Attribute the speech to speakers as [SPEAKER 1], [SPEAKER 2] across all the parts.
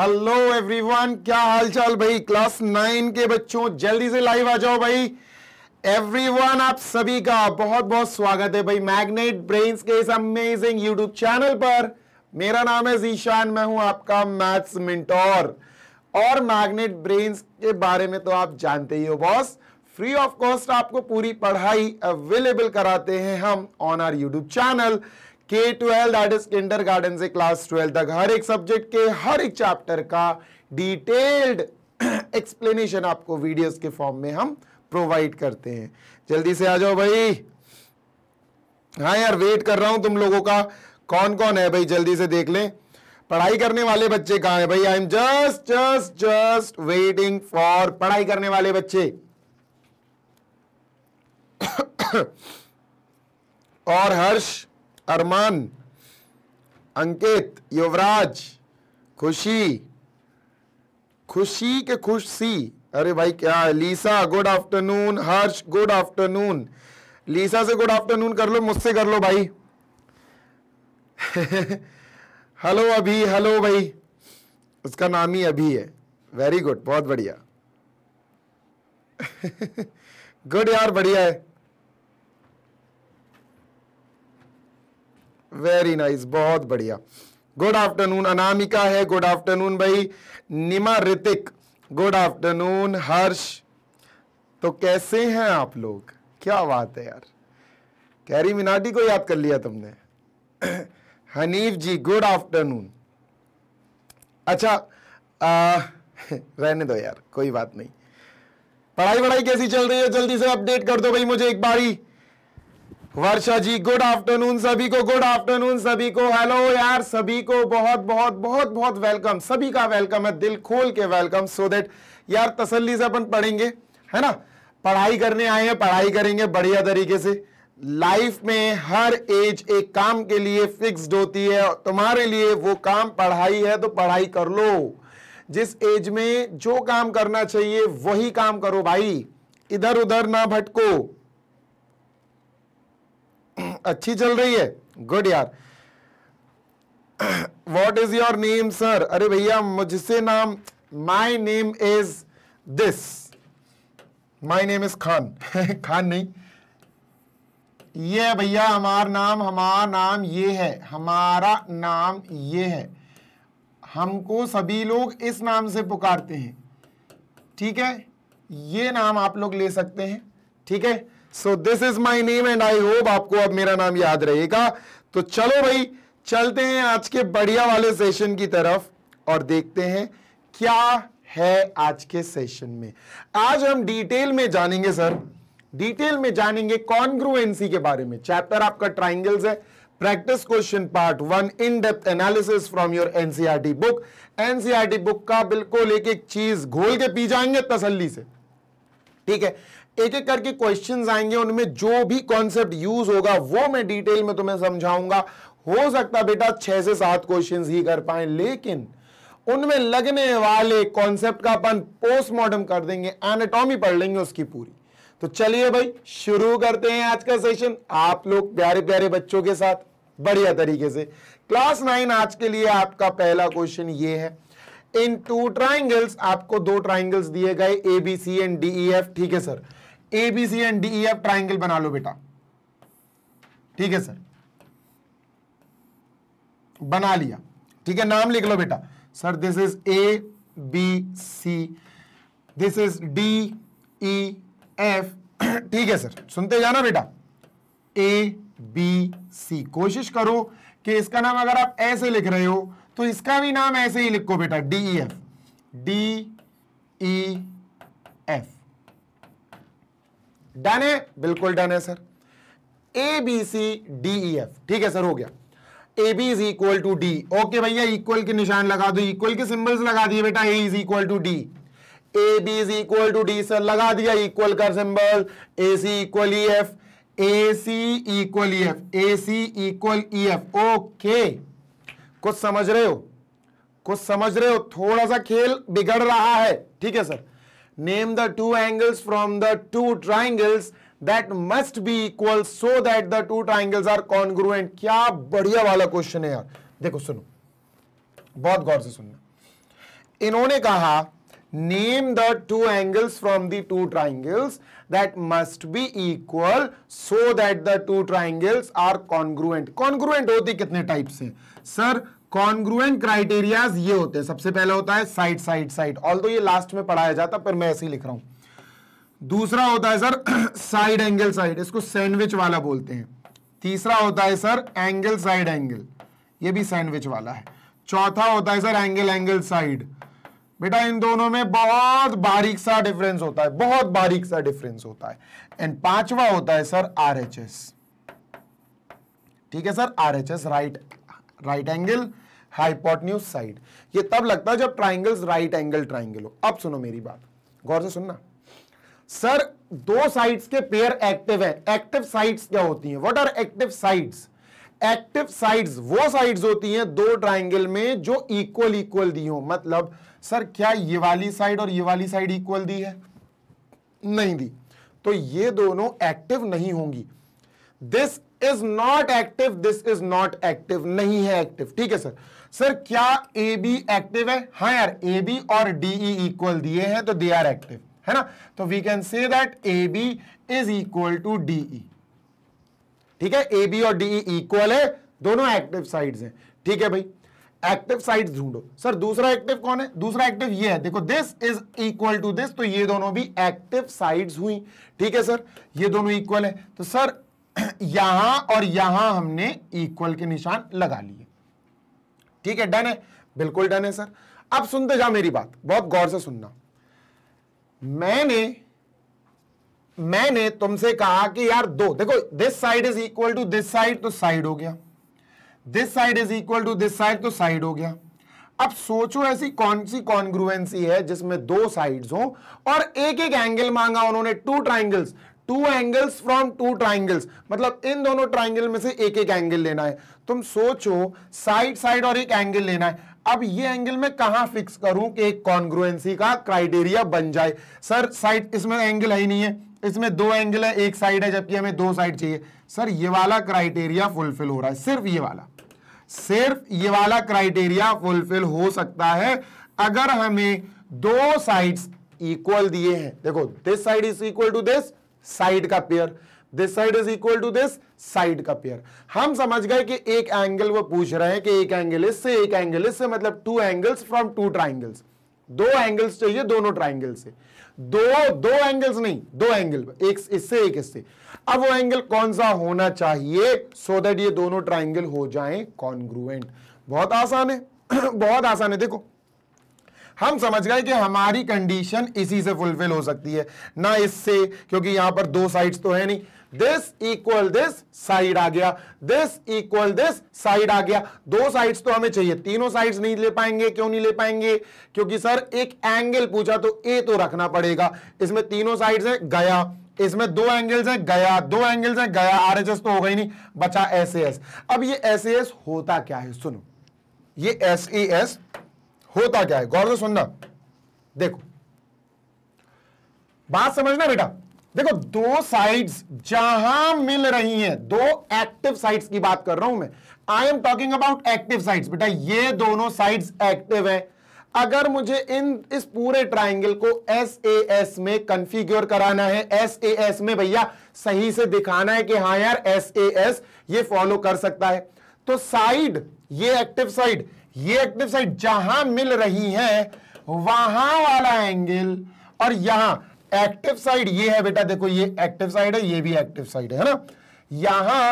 [SPEAKER 1] Hello everyone क्या हालचाल भाई क्लास नाइन के बच्चों जल्दी से लाइव आ जाओ भाई एवरीवन आप सभी का बहुत बहुत स्वागत है भाई मैग्नेट ब्रेन्स के इस अमेजिंग यूट्यूब चैनल पर मेरा नाम है जीशान मैं हूं आपका मैथ्स मिंटोर और मैग्नेट ब्रेन्स के बारे में तो आप जानते ही हो बॉस फ्री ऑफ कॉस्ट आपको पूरी पढ़ाई अवेलेबल कराते हैं हम ऑन आर यूट्यूब चैनल के twelve that is kindergarten से क्लास ट्वेल्व तक हर एक सब्जेक्ट के हर एक चैप्टर का डिटेल्ड एक्सप्लेनेशन आपको वीडियोस के फॉर्म में हम प्रोवाइड करते हैं जल्दी से आ जाओ भाई हाँ यार वेट कर रहा हूं तुम लोगों का कौन कौन है भाई जल्दी से देख लें पढ़ाई करने वाले बच्चे कहाँ है भाई I am just just just waiting for पढ़ाई करने वाले बच्चे और हर्ष अरमान अंकित युवराज खुशी खुशी के खुशी अरे भाई क्या है Lisa good afternoon Harsh good afternoon Lisa से गुड आफ्टरनून कर लो मुझसे कर लो भाई हेलो अभी हेलो भाई उसका नाम ही अभी है वेरी गुड बहुत बढ़िया गुड यार बढ़िया है वेरी नाइस बहुत बढ़िया गुड आफ्टरनून अनामिका है गुड आफ्टरनून भाई निमा ऋतिक गुड आफ्टरनून हर्ष तो कैसे हैं आप लोग क्या बात है यार कैरी मिनाटी को याद कर लिया तुमने हनीफ जी गुड आफ्टरनून अच्छा आ, रहने दो यार कोई बात नहीं पढ़ाई वढ़ाई कैसी चल रही है जल्दी से अपडेट कर दो भाई मुझे एक बारी वर्षा जी गुड आफ्टरनून सभी को गुड आफ्टरनून सभी को हेलो यार सभी को बहुत बहुत बहुत बहुत वेलकम सभी का वेलकम है दिल खोल के वेलकम सो देट यार तसल्ली से अपन पढ़ेंगे है ना पढ़ाई करने आए हैं पढ़ाई करेंगे बढ़िया तरीके से लाइफ में हर एज एक काम के लिए फिक्स्ड होती है तुम्हारे लिए वो काम पढ़ाई है तो पढ़ाई कर लो जिस एज में जो काम करना चाहिए वही काम करो भाई इधर उधर ना भटको अच्छी चल रही है गुड यार what is your name sir अरे भैया मुझसे नाम my name is this my name is Khan Khan नहीं ये भैया हमारा नाम हमारा नाम ये है हमारा नाम ये है हमको सभी लोग इस नाम से पुकारते हैं ठीक है ये नाम आप लोग ले सकते हैं ठीक है so this is my name and I hope आपको अब मेरा नाम याद रहेगा तो चलो भाई चलते हैं आज के बढ़िया वाले सेशन की तरफ और देखते हैं क्या है आज के सेशन में आज हम डिटेल में जानेंगे सर डिटेल में जानेंगे कॉन्ग्रुएंसी के बारे में चैप्टर आपका ट्राइंगल्स है practice question part one in depth analysis from your NCERT book NCERT book का बिल्कुल एक एक चीज घोल के पी जाएंगे तसल्ली से ठीक है एक एक करके क्वेश्चंस आएंगे उनमें जो भी कॉन्सेप्ट यूज होगा वो मैं डिटेल में तुम्हें समझाऊंगा हो सकता बेटा छह से सात क्वेश्चन ही कर पाए लेकिन उनमें लगने वाले कॉन्सेप्ट का अपन पोस्टमार्टम कर देंगे एनाटॉमी पढ़ लेंगे उसकी पूरी तो चलिए भाई शुरू करते हैं आज का सेशन आप लोग प्यारे प्यारे बच्चों के साथ बढ़िया तरीके से क्लास नाइन आज के लिए आपका पहला क्वेश्चन ये है इन टू ट्राइंगल्स आपको दो ट्राइंगल्स दिए गए A B C and D E F ठीक है sir A B C and D E F triangle बना लो बेटा ठीक है सर बना लिया ठीक है नाम लिख लो बेटा sir this is A B C this is D E F ठीक है सर सुनते जाना बेटा ए बी सी कोशिश करो कि इसका नाम अगर आप ऐसे लिख रहे हो तो इसका भी नाम ऐसे ही लिखो बेटा D E F D E done है बिल्कुल डन है sir A B C D E F ठीक है सर हो गया A B is equal to D okay भैया इक्वल के निशान लगा दो इक्वल के सिंबल्स लगा दिए बेटा A is equal to D A B is equal to D sir लगा दिया इक्वल का symbol A C equal E F A C equal E F A C equal E F okay कुछ समझ रहे हो कुछ समझ रहे हो थोड़ा सा खेल बिगड़ रहा है ठीक है sir name the two angles from the two triangles that must be equal so that the two triangles are congruent क्या बढ़िया वाला क्वेश्चन है यार देखो सुनो बहुत गौर से सुनना इन्होंने कहा name the two angles from the two triangles that must be equal so that the two triangles are congruent congruent होती कितने टाइप से सर कॉन्ग्रुएंट क्राइटेरियाज ये होते हैं सबसे पहले होता है साइड साइड साइड ऑल तो ये लास्ट में पढ़ाया जाता पर मैं ऐसे ही लिख रहा हूं दूसरा होता है सर साइड एंगल साइड इसको सैंडविच वाला बोलते हैं तीसरा होता है सर एंगल साइड एंगल ये भी सैंडविच वाला है चौथा होता है सर एंगल एंगल साइड बेटा इन दोनों में बहुत बारीक सा डिफरेंस होता है बहुत बारीक सा डिफरेंस होता है एंड पांचवा होता है सर आरएचएस ठीक है sir RHS right right angle hypotenuse side ये तब लगता है जब ट्राइंगल्स राइट एंगल ट्राइंगल हो अब सुनो मेरी बात गौर से सुनना सर दो साइड्स के पेयर एक्टिव है एक्टिव साइड्स क्या होती हैं what are active sides active sides वो साइड्स होती हैं दो ट्राइंगल में जो इक्वल इक्वल दी हो मतलब सर क्या ये वाली साइड और ये वाली साइड इक्वल दी है नहीं दी तो ये दोनों एक्टिव नहीं होंगी this is not active this is not active नहीं है एक्टिव ठीक है सर सर क्या ए बी एक्टिव है हाँ यार ए बी और डीई इक्वल e दिए हैं तो दे आर एक्टिव है ना तो we can say that A B is equal to D E ठीक है ए बी और डीई इक्वल e है दोनों एक्टिव साइड्स हैं ठीक है भाई एक्टिव साइड ढूंढो सर दूसरा एक्टिव कौन है दूसरा एक्टिव ये है देखो this is equal to this तो ये दोनों भी एक्टिव साइड्स हुई ठीक है सर ये दोनों इक्वल है तो सर यहां और यहां हमने इक्वल के निशान लगा लिए ठीक है डन है बिल्कुल डन है सर अब सुनते जाओ मेरी बात बहुत गौर से सुनना मैंने मैंने तुमसे कहा कि यार दो देखो this side is equal to this side तो साइड हो गया this side is equal to this side तो साइड हो गया अब सोचो ऐसी कौन सी कॉन्ग्रुएंसी है जिसमें दो साइड्स हो और एक एक एंगल मांगा उन्होंने two triangles two angles from two triangles मतलब इन दोनों ट्राइंगल में से एक एक एंगल लेना है तुम सोचो साइड साइड और एक एंगल लेना है अब ये एंगल मैं कहां फिक्स करूं कि एक कॉन्ग्रुएंसी का क्राइटेरिया बन जाए सर साइड इसमें एंगल है ही नहीं है इसमें दो एंगल है एक साइड है जबकि हमें दो साइड चाहिए सर ये वाला क्राइटेरिया फुलफिल हो रहा है सिर्फ ये वाला सिर्फ ये वाला क्राइटेरिया फुलफिल हो सकता है अगर हमें दो साइड्स इक्वल दिए हैं देखो this side is equal to this side का pair this side is equal to this side का पेयर हम समझ गए कि एक एंगल वो पूछ रहे हैं कि एक एंगल इससे एक एंगल इससे मतलब two angles from two triangles दो एंगल्स चाहिए दोनों ट्राइंगल से दो दो एंगल्स नहीं दो एंगल एक इससे एक इससे अब वो एंगल कौन सा होना चाहिए सो so दैट ये दोनों ट्राइंगल हो जाएं कॉन्ग्रुएंट बहुत आसान है बहुत आसान है देखो हम समझ गए कि हमारी कंडीशन इसी से फुलफिल हो सकती है ना इससे क्योंकि यहां पर दो साइड्स तो है नहीं दिस इक्वल दिस साइड आ गया दिस इक्वल दिस साइड आ गया दो साइड्स तो हमें चाहिए तीनों साइड्स नहीं ले पाएंगे क्यों नहीं ले पाएंगे क्योंकि सर एक एंगल पूछा तो ए तो रखना पड़ेगा इसमें तीनों साइड है गया इसमें दो एंगल्स हैं गया दो एंगल्स हैं गया आरएचएस तो होगा ही नहीं बचा एस अब ये एस होता क्या है सुनो ये एस होता क्या है गौर से सुनना देखो बात समझना बेटा देखो दो साइड्स जहां मिल रही हैं दो एक्टिव साइड्स की बात कर रहा हूं मैं I am talking about active sides बेटा ये दोनों साइड्स एक्टिव हैं अगर मुझे इन इस पूरे ट्राइंगल को एस ए एस में कंफिग्योर कराना है एस ए एस में भैया सही से दिखाना है कि हाँ यार एस ए एस ये फॉलो कर सकता है तो साइड ये एक्टिव साइड ये एक्टिव साइड जहां मिल रही है वहां वाला एंगल और यहां एक्टिव साइड ये है बेटा देखो ये एक्टिव साइड है ये भी एक्टिव साइड है ना यहां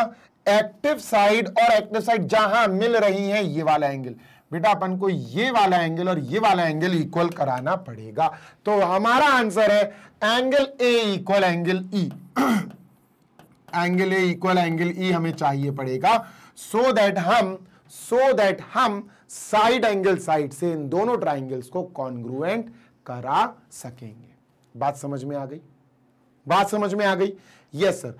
[SPEAKER 1] एक्टिव साइड और एक्टिव साइड जहां मिल रही है ये वाला एंगल बेटा अपन को ये वाला एंगल और ये वाला एंगल इक्वल कराना पड़ेगा तो हमारा आंसर है angle A equal angle E angle A equal angle E हमें चाहिए पड़ेगा सो so दैट हम सो so दैट हम साइड एंगल साइड से इन दोनों ट्राइंगल्स को कॉन्ग्रुएंट करा सकेंगे बात समझ में आ गई बात समझ में आ गई यस सर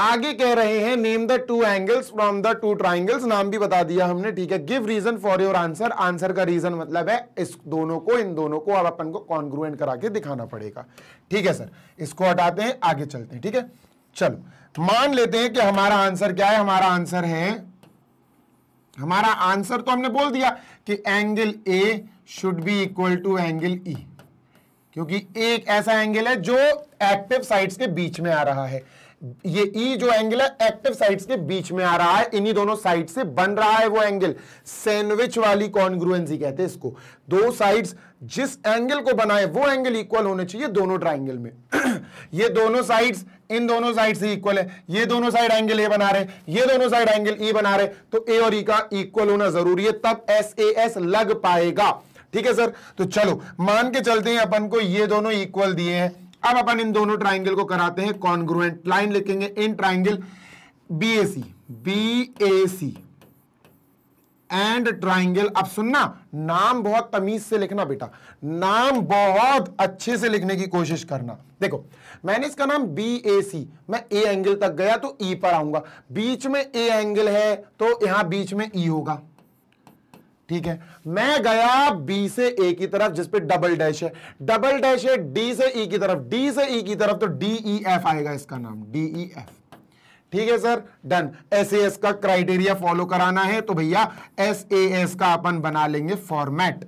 [SPEAKER 1] आगे कह रहे हैं name the two angles from the two triangles नाम भी बता दिया हमने ठीक है give reason for your answer answer का रीजन मतलब है इस दोनों को इन दोनों को अब अपन को कॉन्ग्रुएंट करा के दिखाना पड़ेगा ठीक है सर इसको हटाते हैं आगे चलते हैं ठीक है चलो मान लेते हैं कि हमारा आंसर क्या है हमारा आंसर है हमारा आंसर तो हमने बोल दिया कि angle A should be equal to angle E e, क्योंकि एक ऐसा एंगल है जो एक्टिव साइड्स के बीच में आ रहा है ये ई e जो एंगल है एक्टिव साइड्स के बीच में आ रहा है इन्हीं दोनों साइड से बन रहा है वो एंगल सैंडविच वाली कॉन्ग्रुएंसी कहते हैं इसको दो साइड्स जिस एंगल को बनाए वो एंगल इक्वल होने चाहिए दोनों ट्राइंगल में ये दोनों साइड्स इन दोनों साइड से इक्वल है ये दोनों साइड एंगल ए बना रहे हैं ये दोनों साइड एंगल ई बना रहे तो ए और ई e का इक्वल होना जरूरी है तब एस ए एस लग पाएगा ठीक है सर तो चलो मान के चलते हैं अपन को ये दोनों इक्वल दिए हैं अब अपन इन दोनों ट्राइंगल को कराते हैं कॉन्ग्रुएंट लाइन लिखेंगे in triangle B A C B A C and triangle अब सुनना नाम बहुत तमीज से लिखना बेटा नाम बहुत अच्छे से लिखने की कोशिश करना देखो मैंने इसका नाम बी ए सी मैं ए एंगल तक गया तो ई e पर आऊंगा बीच में ए एंगल है तो यहां बीच में ई e होगा ठीक है मैं गया बी से ए की तरफ जिसपे डबल डैश है डबल डैश है डी से ई e की तरफ डी से ई e की तरफ तो डी ई एफ आएगा इसका नाम डी ई एफ ठीक है सर डन एस एस का क्राइटेरिया फॉलो कराना है तो भैया एस ए एस का अपन बना लेंगे फॉर्मेट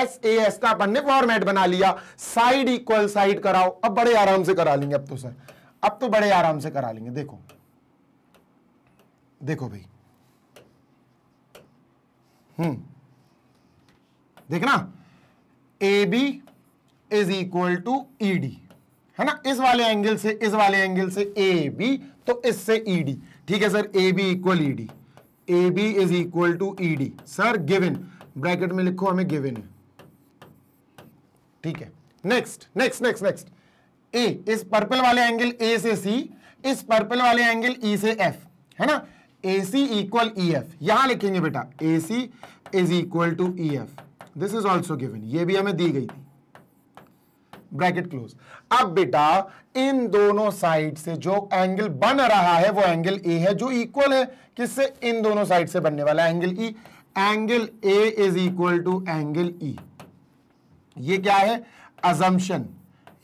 [SPEAKER 1] एस ए एस का अपन ने फॉर्मेट बना लिया साइड इक्वल साइड कराओ अब बड़े आराम से करा लेंगे अब तो सर अब तो बड़े आराम से करा लेंगे देखो देखो भाई हम्म देखना A B is equal to E D है ना इस वाले एंगल से इस वाले एंगल से ए बी तो इससे ई e डी ठीक है sir A B equal E D A B is equal to E D sir given bracket में लिखो हमें गिवन है ठीक है next next next next A इस पर्पल वाले एंगल ए से सी इस पर्पल वाले एंगल ई e से एफ है ना ए सी इक्वल ई एफ यहां लिखेंगे बेटा A C is equal to E F this is also given ये भी हमें दी गई थी ब्रैकेट क्लोज अब बेटा इन दोनों साइड से जो एंगल बन रहा है वो एंगल ए है जो इक्वल है किससे इन दोनों साइड से बनने वाला angle E angle A is equal to angle E ये क्या है अजम्पन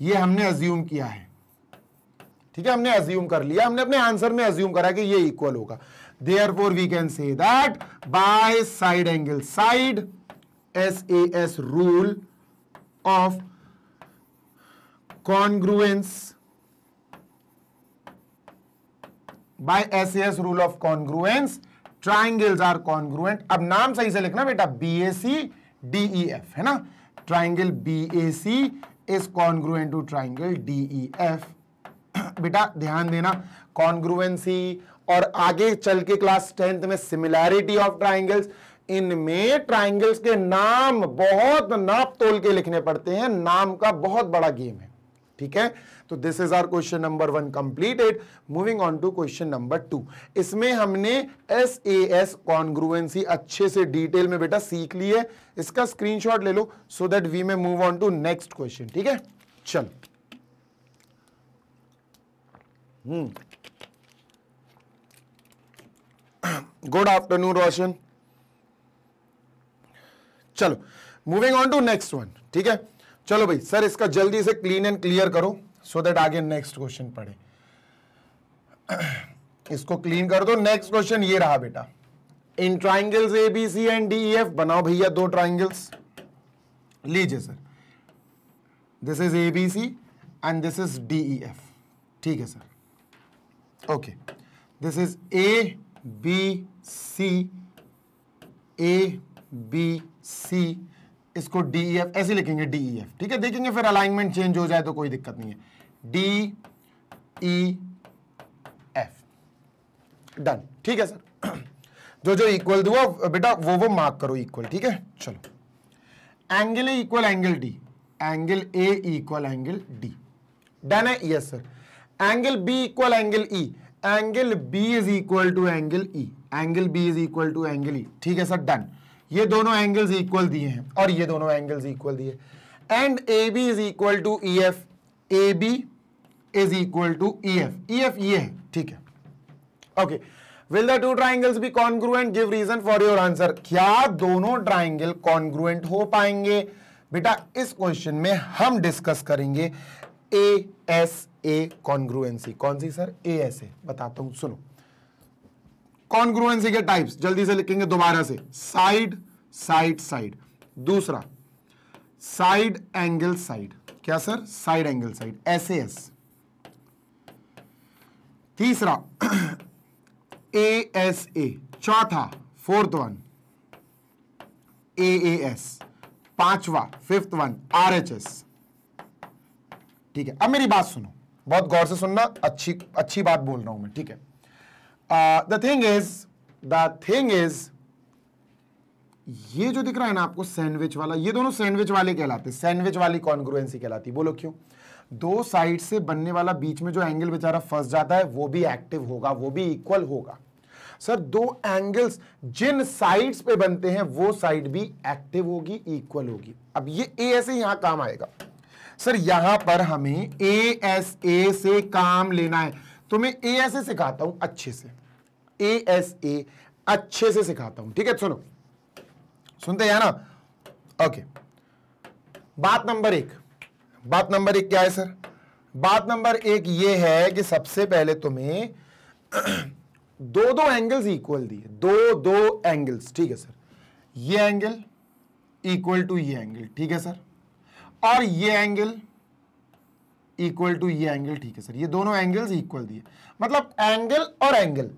[SPEAKER 1] ये हमने अज्यूम किया है ठीक है हमने अज्यूम कर लिया हमने अपने आंसर में अज्यूम करा कि ये इक्वल होगा therefore we can say that by side angle side sas rule of congruence by sas rule of congruence triangles are congruent ab naam sahi se likhna beta bac def hai na triangle bac is congruent to triangle def beta dhyan dena congruency और आगे चल के class tenth में similarity of triangles इनमें triangles के नाम बहुत नाप तोल के लिखने पड़ते हैं नाम का बहुत बड़ा गेम है ठीक है तो this is our question number one completed moving on to question number two इसमें हमने एस ए एस कॉन्ग्रुएंसी अच्छे से डिटेल में बेटा सीख ली है इसका स्क्रीनशॉट ले लो so that we may move on to next question ठीक है चल हम्म गुड आफ्टरनून रोशन चलो moving on to next one ठीक है चलो भाई सर इसका जल्दी से क्लीन एंड क्लियर करो सो so दैट आगे नेक्स्ट क्वेश्चन पढ़े इसको क्लीन कर दो नेक्स्ट क्वेश्चन ये रहा बेटा in triangles A B C and D F बनाओ भैया दो ट्राइंगल्स लीजिए sir this is A B C and this is D E F ठीक है sir okay this is A B C A B C इसको डी ई एफ ऐसे लिखेंगे डी ई एफ ठीक है देखेंगे फिर अलाइनमेंट चेंज हो जाए तो कोई दिक्कत नहीं है डी ई एफ डन ठीक है सर जो जो इक्वल हुआ बेटा वो वो मार्क करो इक्वल ठीक है चलो angle A equal angle D angle A equal angle D done है yes sir angle B equal angle E angle B is equal to angle E angle B is equal to angle E ठीक है sir done ये दोनों angles equal दिए हैं और ये दोनों एंगल्स इक्वल दिए and A B is equal to E F A B is equal to E F E F ये है ठीक है okay will the two triangles be congruent give reason for your answer क्या दोनों triangle congruent हो पाएंगे बेटा इस क्वेश्चन में हम डिस्कस करेंगे ए एस ए कॉन्ग्रुएंसी कौन सी सर ए एस ए बताता हूं सुनो कॉन्ग्रुएंसी के टाइप्स जल्दी से लिखेंगे दोबारा से साइड साइड साइड दूसरा साइड एंगल साइड क्या sir side angle side S S तीसरा ए एस ए चौथा fourth one A A S पांचवा fifth one R H S ठीक है अब मेरी बात सुनो बहुत गौर से सुनना अच्छी अच्छी बात बोल रहा हूं मैं ठीक है the thing is the thing is ये जो दिख रहा है ना आपको सैंडविच वाला ये दोनों सैंडविच वाले कहलाते हैं सैंडविच वाली कॉन्ग्रुएंसी कहलाती है बोलो क्यों दो साइड से बनने वाला बीच में जो एंगल बेचारा फंस जाता है वो भी एक्टिव होगा वो भी इक्वल होगा सर दो एंगल्स जिन साइड्स पे बनते हैं वो साइड भी एक्टिव होगी इक्वल होगी अब ये ए ऐसे यहां काम आएगा सर यहां पर हमें ए एस ए से काम लेना है तो मैं ए एस ए सिखाता हूं अच्छे से ए एस ए अच्छे से सिखाता हूं ठीक है सुनो सुनते हैं ना ओके बात नंबर एक बात नंबर एक क्या है सर बात नंबर एक ये है कि सबसे पहले तुम्हें दो दो एंगल्स इक्वल दिए दो दो एंगल्स ठीक है सर ये एंगल इक्वल टू ये एंगल ठीक है सर और ये एंगल इक्वल टू ये एंगल ठीक है सर ये दोनों एंगल्स इक्वल दिए मतलब एंगल और एंगल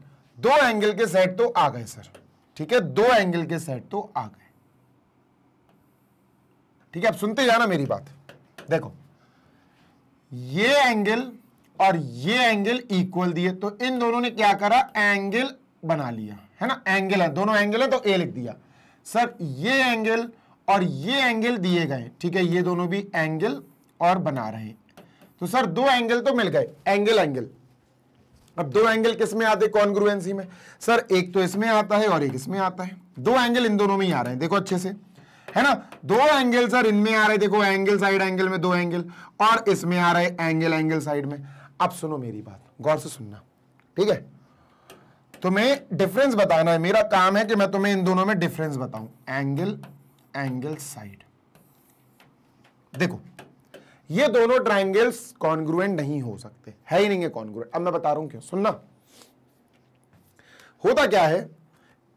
[SPEAKER 1] दो एंगल के सेट तो आ गए सर ठीक है दो एंगल के सेट तो आ गए ठीक है अब सुनते जाना मेरी बात देखो ये एंगल और ये एंगल इक्वल दिए तो इन दोनों ने क्या करा एंगल बना लिया है ना एंगल है दोनों एंगल है तो ए लिख दिया सर ये एंगल और ये एंगल दिए गए ठीक है ये दोनों भी एंगल और बना रहे हैं तो सर दो एंगल तो मिल गए एंगल एंगल अब दो एंगल किस में आते कॉन्ग्रुएंसी में सर एक तो इसमें आता है और एक इसमें आता है दो एंगल इन दोनों में ही आ रहे हैं देखो अच्छे से है ना दो एंगल सर इनमें आ रहे देखो एंगल साइड एंगल में दो एंगल और इसमें आ रहे एंगल एंगल साइड में अब सुनो मेरी बात गौर से सुनना ठीक है तुम्हें डिफरेंस बताना है मेरा काम है कि मैं तुम्हें इन दोनों में डिफरेंस बताऊं एंगल एंगल साइड देखो ये दोनों ट्राइंगल्स कॉन्ग्रुएंट नहीं हो सकते है ही नहीं है कॉन्ग्रुएंट अब मैं बता रहा हूं क्यों सुनना होता क्या है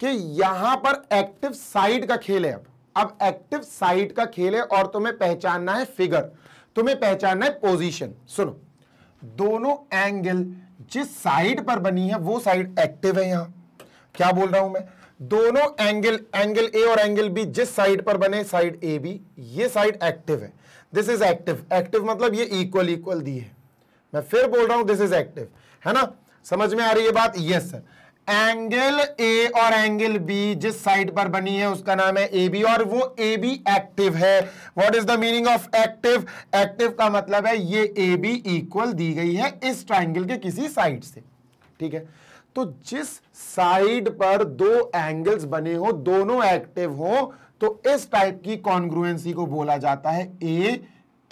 [SPEAKER 1] कि यहां पर एक्टिव साइड का खेल है अब अब एक्टिव साइड का खेल है और तुम्हें पहचानना है फिगर तुम्हें पहचानना है पोजीशन सुनो दोनों एंगल जिस साइड पर बनी है वो साइड एक्टिव है यहां क्या बोल रहा हूं मैं दोनों एंगल एंगल ए और एंगल बी जिस साइड पर बने साइड ए बी ये साइड एक्टिव है दिस इज एक्टिव एक्टिव मतलब ये इक्वल इक्वल दी है मैं फिर बोल रहा हूं दिस इज एक्टिव है ना समझ में आ रही है बात यस सर एंगल ए और एंगल बी जिस साइड पर बनी है उसका नाम है ए बी और वो ए बी एक्टिव है what is the meaning of active active का मतलब है ये ए बी इक्वल दी गई है इस ट्राइंगल के किसी साइड से ठीक है तो जिस साइड पर दो एंगल्स बने हो दोनों एक्टिव हो तो इस टाइप की कॉन्ग्रुएंसी को बोला जाता है ए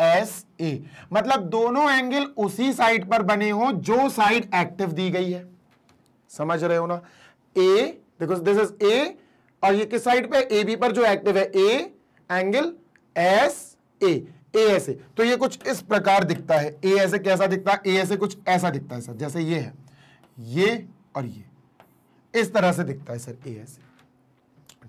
[SPEAKER 1] एस ए मतलब दोनों एंगल उसी साइड पर बने हो जो साइड एक्टिव दी गई है समझ रहे हो ना A because this is A और ये किस साइड पे ए बी पर जो एक्टिव है ए एंगल एस ए ए ऐसे तो ये कुछ इस प्रकार दिखता है ए ऐसे कैसा दिखता है ए ऐसे कुछ ऐसा दिखता है सर जैसे ये है ये और ये इस तरह से दिखता है सर ए ऐसे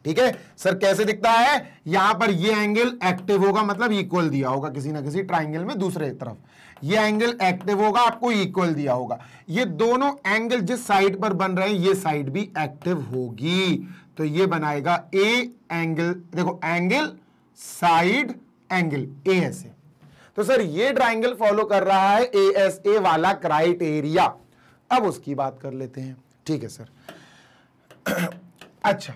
[SPEAKER 1] ठीक है सर कैसे दिखता है यहां पर ये एंगल एक्टिव होगा मतलब इक्वल दिया होगा किसी ना किसी ट्राइंगल में दूसरे तरफ ये एंगल एक्टिव होगा आपको इक्वल दिया होगा ये दोनों एंगल जिस साइड पर बन रहे हैं ये साइड भी एक्टिव होगी तो ये बनाएगा ए एंगल देखो एंगल साइड एंगल ए ऐसे तो सर ये ट्राइंगल फॉलो कर रहा है ए एस ए वाला क्राइटेरिया अब उसकी बात कर लेते हैं ठीक है सर अच्छा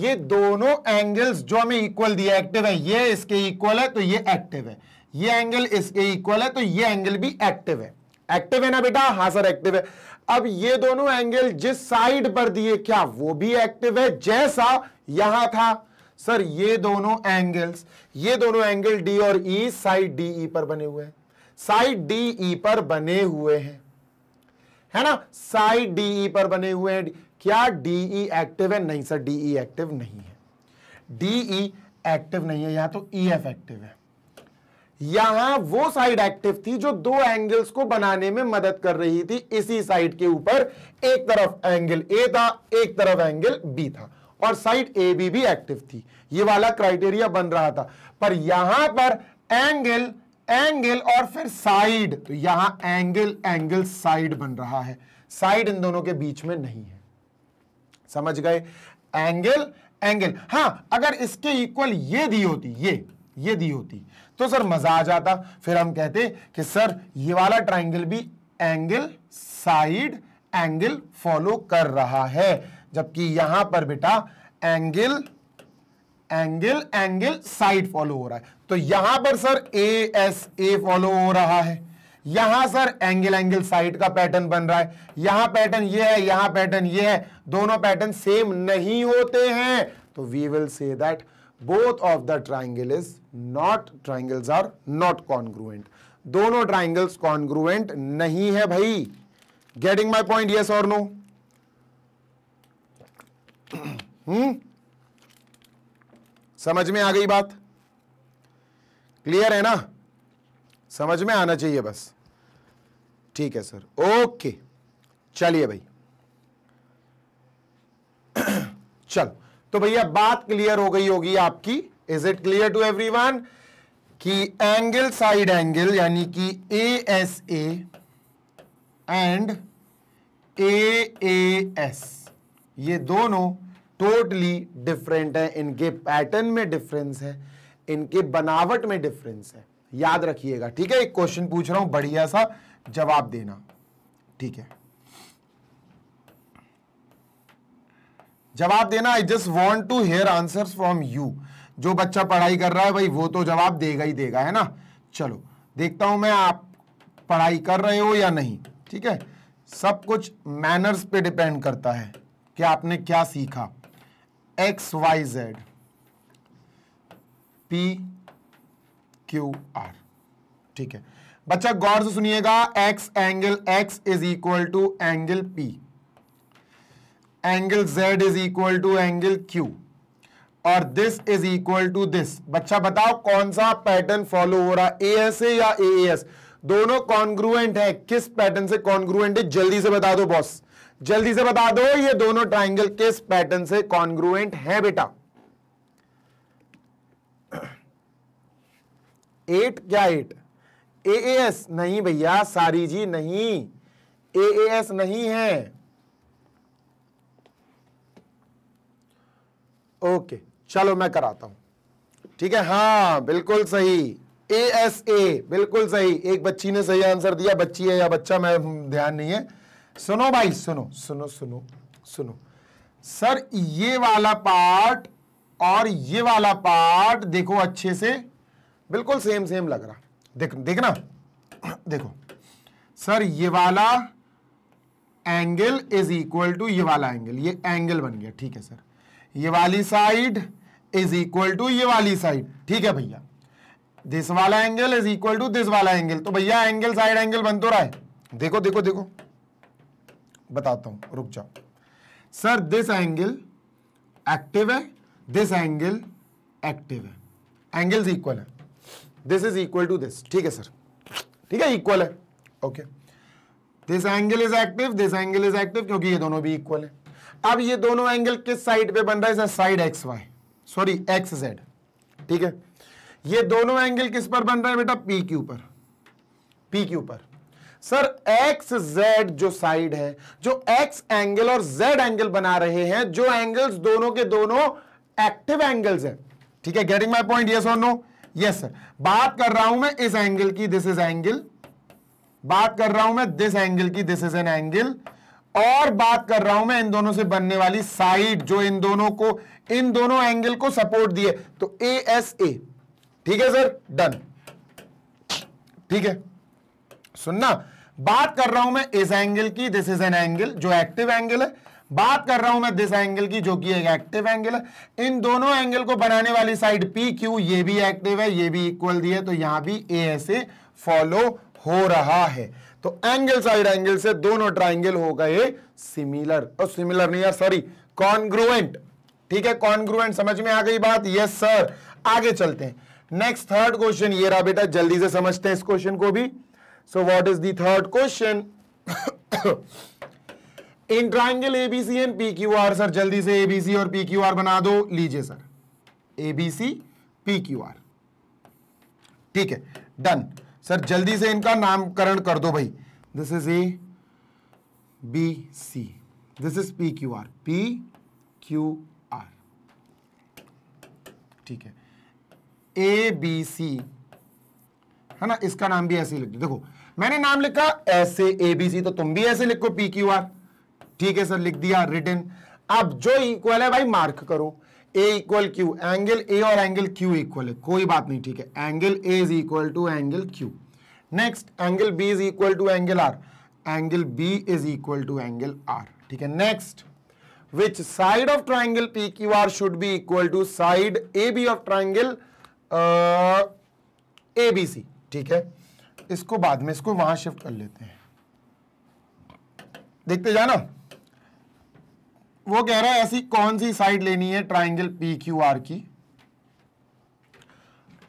[SPEAKER 1] ये दोनों एंगल्स जो हमें इक्वल दिया एक्टिव है ये इसके इक्वल है तो ये एक्टिव है ये एंगल इसके इक्वल है तो ये एंगल भी एक्टिव है एक्टिव है ना बेटा हाँ सर एक्टिव है अब ये दोनों एंगल जिस साइड पर दिए क्या वो भी एक्टिव है जैसा यहां था सर ये दोनों एंगल्स ये दोनों एंगल डी और ई साइड डी ई पर बने हुए हैं साइड डी ई पर बने हुए हैं है ना साइड डीई e पर बने हुए हैं क्या डीई एक्टिव e है नहीं सर डीई एक्टिव e नहीं है डीई एक्टिव नहीं है यहां तो ई एफ एक्टिव है यहां वो साइड एक्टिव थी जो दो एंगल्स को बनाने में मदद कर रही थी इसी साइड के ऊपर एक तरफ एंगल ए था एक तरफ एंगल बी था और साइड ए बी भी एक्टिव थी ये वाला क्राइटेरिया बन रहा था पर यहां पर एंगल एंगल और फिर साइड तो यहां एंगल एंगल साइड बन रहा है साइड इन दोनों के बीच में नहीं है समझ गए एंगल एंगल हां अगर इसके इक्वल ये दी होती ये ये दी होती तो सर मजा आ जाता फिर हम कहते कि सर ये वाला ट्राइंगल भी एंगल साइड एंगल फॉलो कर रहा है जबकि यहां पर बेटा angle angle angle side follow हो रहा है तो यहां पर sir A S A follow हो रहा है यहां सर एंगल एंगल साइड का पैटर्न बन रहा है यहां पैटर्न ये है यहां पैटर्न ये है दोनों पैटर्न सेम नहीं होते हैं तो we will say that both of the triangle is not triangles are not congruent दोनों ट्राइंगल्स कॉन्ग्रुएंट नहीं है भाई गेटिंग माई पॉइंट यस और नो हम्म समझ में आ गई बात क्लियर है ना समझ में आना चाहिए बस ठीक है सर ओके चलिए भाई चल तो भैया बात क्लियर हो गई होगी आपकी is it clear to everyone कि एंगल साइड एंगल यानी कि A S A and A A S ये दोनों टोटली डिफरेंट है इनके पैटर्न में डिफरेंस है इनके बनावट में डिफरेंस है याद रखिएगा ठीक है एक क्वेश्चन पूछ रहा हूं बढ़िया सा जवाब देना ठीक है जवाब देना I just want to hear answer from you जो बच्चा पढ़ाई कर रहा है भाई वो तो जवाब देगा ही देगा है ना चलो देखता हूं मैं आप पढ़ाई कर रहे हो या नहीं ठीक है सब कुछ मैनर्स पे डिपेंड करता है कि आपने क्या सीखा X Y Z P Q R ठीक है बच्चा गौर से सुनिएगा X angle X is equal to angle P angle Z is equal to angle Q और this is equal to this बच्चा बताओ कौन सा पैटर्न फॉलो हो रहा है ए एस ए या ए एस दोनों कॉन्ग्रुएंट है किस पैटर्न से कॉन्ग्रुएंट है जल्दी से बता दो बॉस जल्दी से बता दो ये दोनों ट्राइंगल किस पैटर्न से कॉन्ग्रुएंट है बेटा एट क्या एट ए एस नहीं भैया सारी जी नहीं ए एस नहीं है ओके चलो मैं कराता हूं ठीक है हाँ बिल्कुल सही ए एस ए बिल्कुल सही एक बच्ची ने सही आंसर दिया बच्ची है या बच्चा मैं हम्म, ध्यान नहीं है सुनो भाई सुनो सुनो सुनो सुनो सर ये वाला पार्ट और ये वाला पार्ट देखो अच्छे से बिल्कुल सेम सेम लग रहा देख देखना देखो सर ये वाला एंगल इज इक्वल टू ये वाला एंगल ये एंगल बन गया ठीक है सर ये वाली साइड इज इक्वल टू ये वाली साइड ठीक है भैया दिस वाला angle is equal to this वाला एंगल तो भैया एंगल साइड एंगल बन तो रहा है देखो देखो देखो बताता हूं रुक जाओ सर दिस एंगल एक्टिव है दिस एंगल एक्टिव है एंगल्स इक्वल है this is equal to this ठीक है सर ठीक है इक्वल है okay this angle is active this angle is active क्योंकि ये दोनों भी इक्वल है अब ये दोनों एंगल किस साइड पे बन रहा है sir side X Y sorry X Z ठीक है ये दोनों एंगल किस पर बन रहा है बेटा पी क्यू पर पी क्यू पर सर एक्स जेड जो साइड है जो एक्स एंगल और जेड एंगल बना रहे हैं जो एंगल्स दोनों के दोनों एक्टिव एंगल्स हैं ठीक है गेटिंग माय पॉइंट यस और नो यस सर बात कर रहा हूं मैं इस एंगल की दिस इज एंगल बात कर रहा हूं मैं दिस एंगल की दिस इज एन एंगल और बात कर रहा हूं मैं इन दोनों से बनने वाली साइड जो इन दोनों को इन दोनों एंगल को सपोर्ट दिए तो ए एस ए ठीक है सर डन ठीक है सुनना बात कर रहा हूं मैं इस एंगल की दिस इज एन एंगल जो एक्टिव एंगल है बात कर रहा हूं मैं दिस एंगल की जो कि एक एक्टिव एंगल है इन दोनों एंगल को बनाने वाली साइड पी क्यू ये भी एक्टिव है ये भी इक्वल दी है तो यहां भी ए ऐसे फॉलो हो रहा है तो एंगल साइड एंगल से दोनों ट्राइंगल हो गए सिमिलर और सिमिलर नहीं यार सॉरी कॉन्ग्रुएंट ठीक है कॉन्ग्रुएंट समझ में आ गई बात यस सर आगे चलते हैं नेक्स्ट थर्ड क्वेश्चन ये रहा बेटा जल्दी से समझते हैं इस क्वेश्चन को भी so what is the third question in triangle ABC and P Q R sir जल्दी से एबीसी और पी क्यू आर बना दो लीजिए sir ABC P Q R ठीक है डन सर जल्दी से इनका नामकरण कर दो भाई this is A B C this is P Q R P Q R ठीक है ए बी सी है ना इसका नाम भी ऐसे ही लिख दो देखो मैंने नाम लिखा ऐसे ए बी सी तो तुम भी ऐसे लिखो पी क्यू आर ठीक है सर लिख दिया रिटर्न अब जो इक्वल है भाई मार्क करो A equal Q angle A और एंगल क्यू इक्वल है कोई बात नहीं ठीक है angle A is equal to angle Q next angle B is equal to angle R angle B is equal to angle R ठीक है next which side of triangle P Q R should be equal to side A B of triangle A B C ठीक है इसको बाद में इसको वहां shift कर लेते हैं देखते जाना वो कह रहा है ऐसी कौन सी साइड लेनी है ट्राइंगल पी क्यू आर की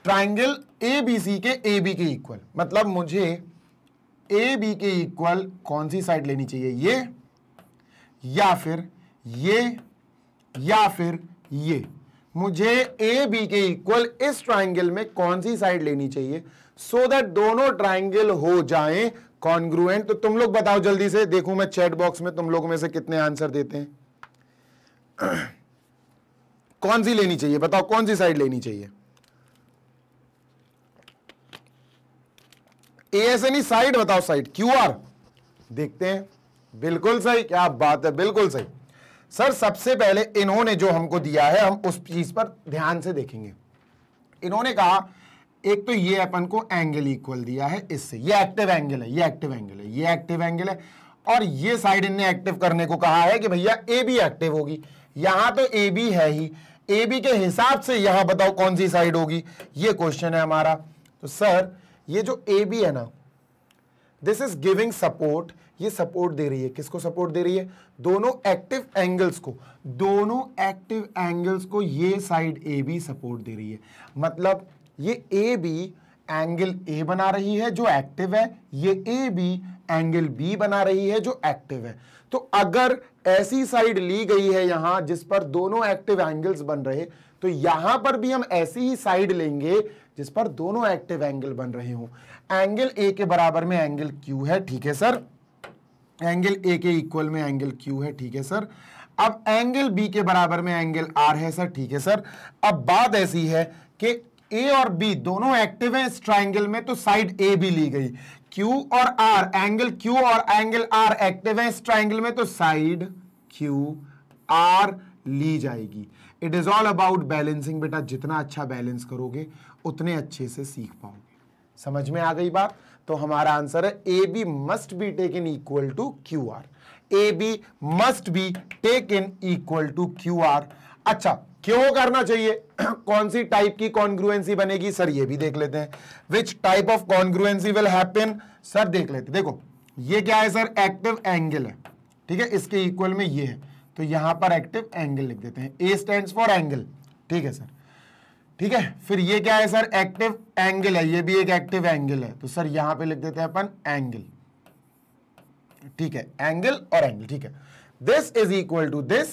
[SPEAKER 1] ट्राइंगल ए बी सी के ए बी के इक्वल मतलब मुझे ए बी के इक्वल कौन सी साइड लेनी चाहिए ये या फिर ये या फिर ये मुझे ए बी के इक्वल इस ट्राइंगल में कौन सी साइड लेनी चाहिए सो so दैट दोनों ट्राइंगल हो जाएं कॉन्ग्रुएंट तो तुम लोग बताओ जल्दी से देखूं मैं चैट बॉक्स में तुम लोग में से कितने आंसर देते हैं कौन सी लेनी चाहिए बताओ कौन सी साइड लेनी चाहिए ए एस एनी साइड बताओ साइड क्यू आर देखते हैं बिल्कुल सही क्या बात है बिल्कुल सही सर सबसे पहले इन्होंने जो हमको दिया है हम उस चीज पर ध्यान से देखेंगे इन्होंने कहा एक तो ये अपन को एंगल इक्वल दिया है इससे ये एक्टिव एंगल है ये एक्टिव एंगल है ये एक्टिव एंगल है और ये साइड इनने एक्टिव करने को कहा है कि भैया ए बी एक्टिव होगी यहां तो ए बी है ही ए बी के हिसाब से यहां बताओ कौन सी साइड होगी ये क्वेश्चन है हमारा तो सर ये जो ए बी है ना दिस इज गिविंग सपोर्ट ये सपोर्ट दे रही है किसको सपोर्ट दे रही है दोनों एक्टिव एंगल्स को दोनों एक्टिव एंगल्स को ये साइड ए बी सपोर्ट दे रही है मतलब ये ए बी एंगल ए बना रही है जो एक्टिव है ये ए बी एंगल बी बना रही है जो एक्टिव है तो अगर ऐसी साइड ली गई है यहां जिस पर दोनों एक्टिव एंगल्स बन रहे तो यहां पर भी हम ऐसी ही साइड लेंगे जिस पर दोनों एक्टिव एंगल बन रहे हो एंगल ए के बराबर में एंगल क्यू है ठीक है सर एंगल ए के इक्वल में एंगल क्यू है ठीक है सर अब एंगल बी के बराबर में एंगल आर है सर ठीक है सर अब बात ऐसी है कि ए और बी दोनों एक्टिव हैं इस ट्राइंगल में तो साइड ए भी ली गई क्यू और आर एंगल क्यू और एंगल आर एक्टिव हैं इस ट्राइंगल में तो साइड क्यू आर ली जाएगी it is all about balancing बेटा जितना अच्छा बैलेंस करोगे उतने अच्छे से सीख पाओगे समझ में आ गई बात तो हमारा आंसर है A B must be take in equal to Q R A B must be take in equal to Q R अच्छा क्यों करना चाहिए कौन सी टाइप की कॉन्ग्रुएंसी बनेगी सर ये भी देख लेते हैं which type of congruency will happen sir देख लेते देखो ये क्या है सर एक्टिव एंगल है ठीक है इसके इक्वल में ये है तो यहां पर एक्टिव एंगल लिख देते हैं ए स्टैंड फॉर एंगल ठीक है सर ठीक है फिर ये क्या है सर एक्टिव एंगल है ये भी एक एक्टिव एंगल है तो सर यहां पे लिख देते हैं अपन एंगल ठीक है एंगल और एंगल ठीक है this is equal to this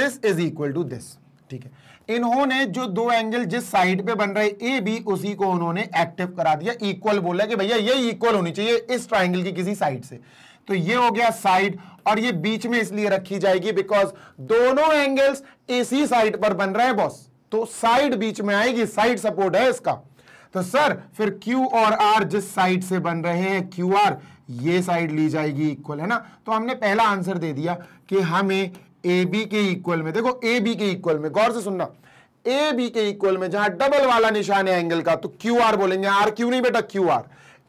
[SPEAKER 1] this is equal to this ठीक है इन्होंने जो दो एंगल जिस साइड पे बन रहे ए बी उसी को उन्होंने एक्टिव करा दिया इक्वल बोला कि भैया ये इक्वल होनी चाहिए इस ट्राइंगल की किसी साइड से तो ये हो गया साइड और ये बीच में इसलिए रखी जाएगी बिकॉज दोनों एंगल्स इसी साइड पर बन रहे हैं बॉस तो साइड बीच में आएगी साइड सपोर्ट है इसका तो सर फिर Q और R जिस साइड से बन रहे हैं क्यू आर ये साइड ली जाएगी इक्वल है ना तो हमने पहला आंसर दे दिया कि हमें ए बी के इक्वल में देखो ए बी के इक्वल में गौर से सुनना ए बी के इक्वल में जहां डबल वाला निशान है एंगल का तो क्यू आर बोलेंगे आर क्यू नहीं बेटा Q R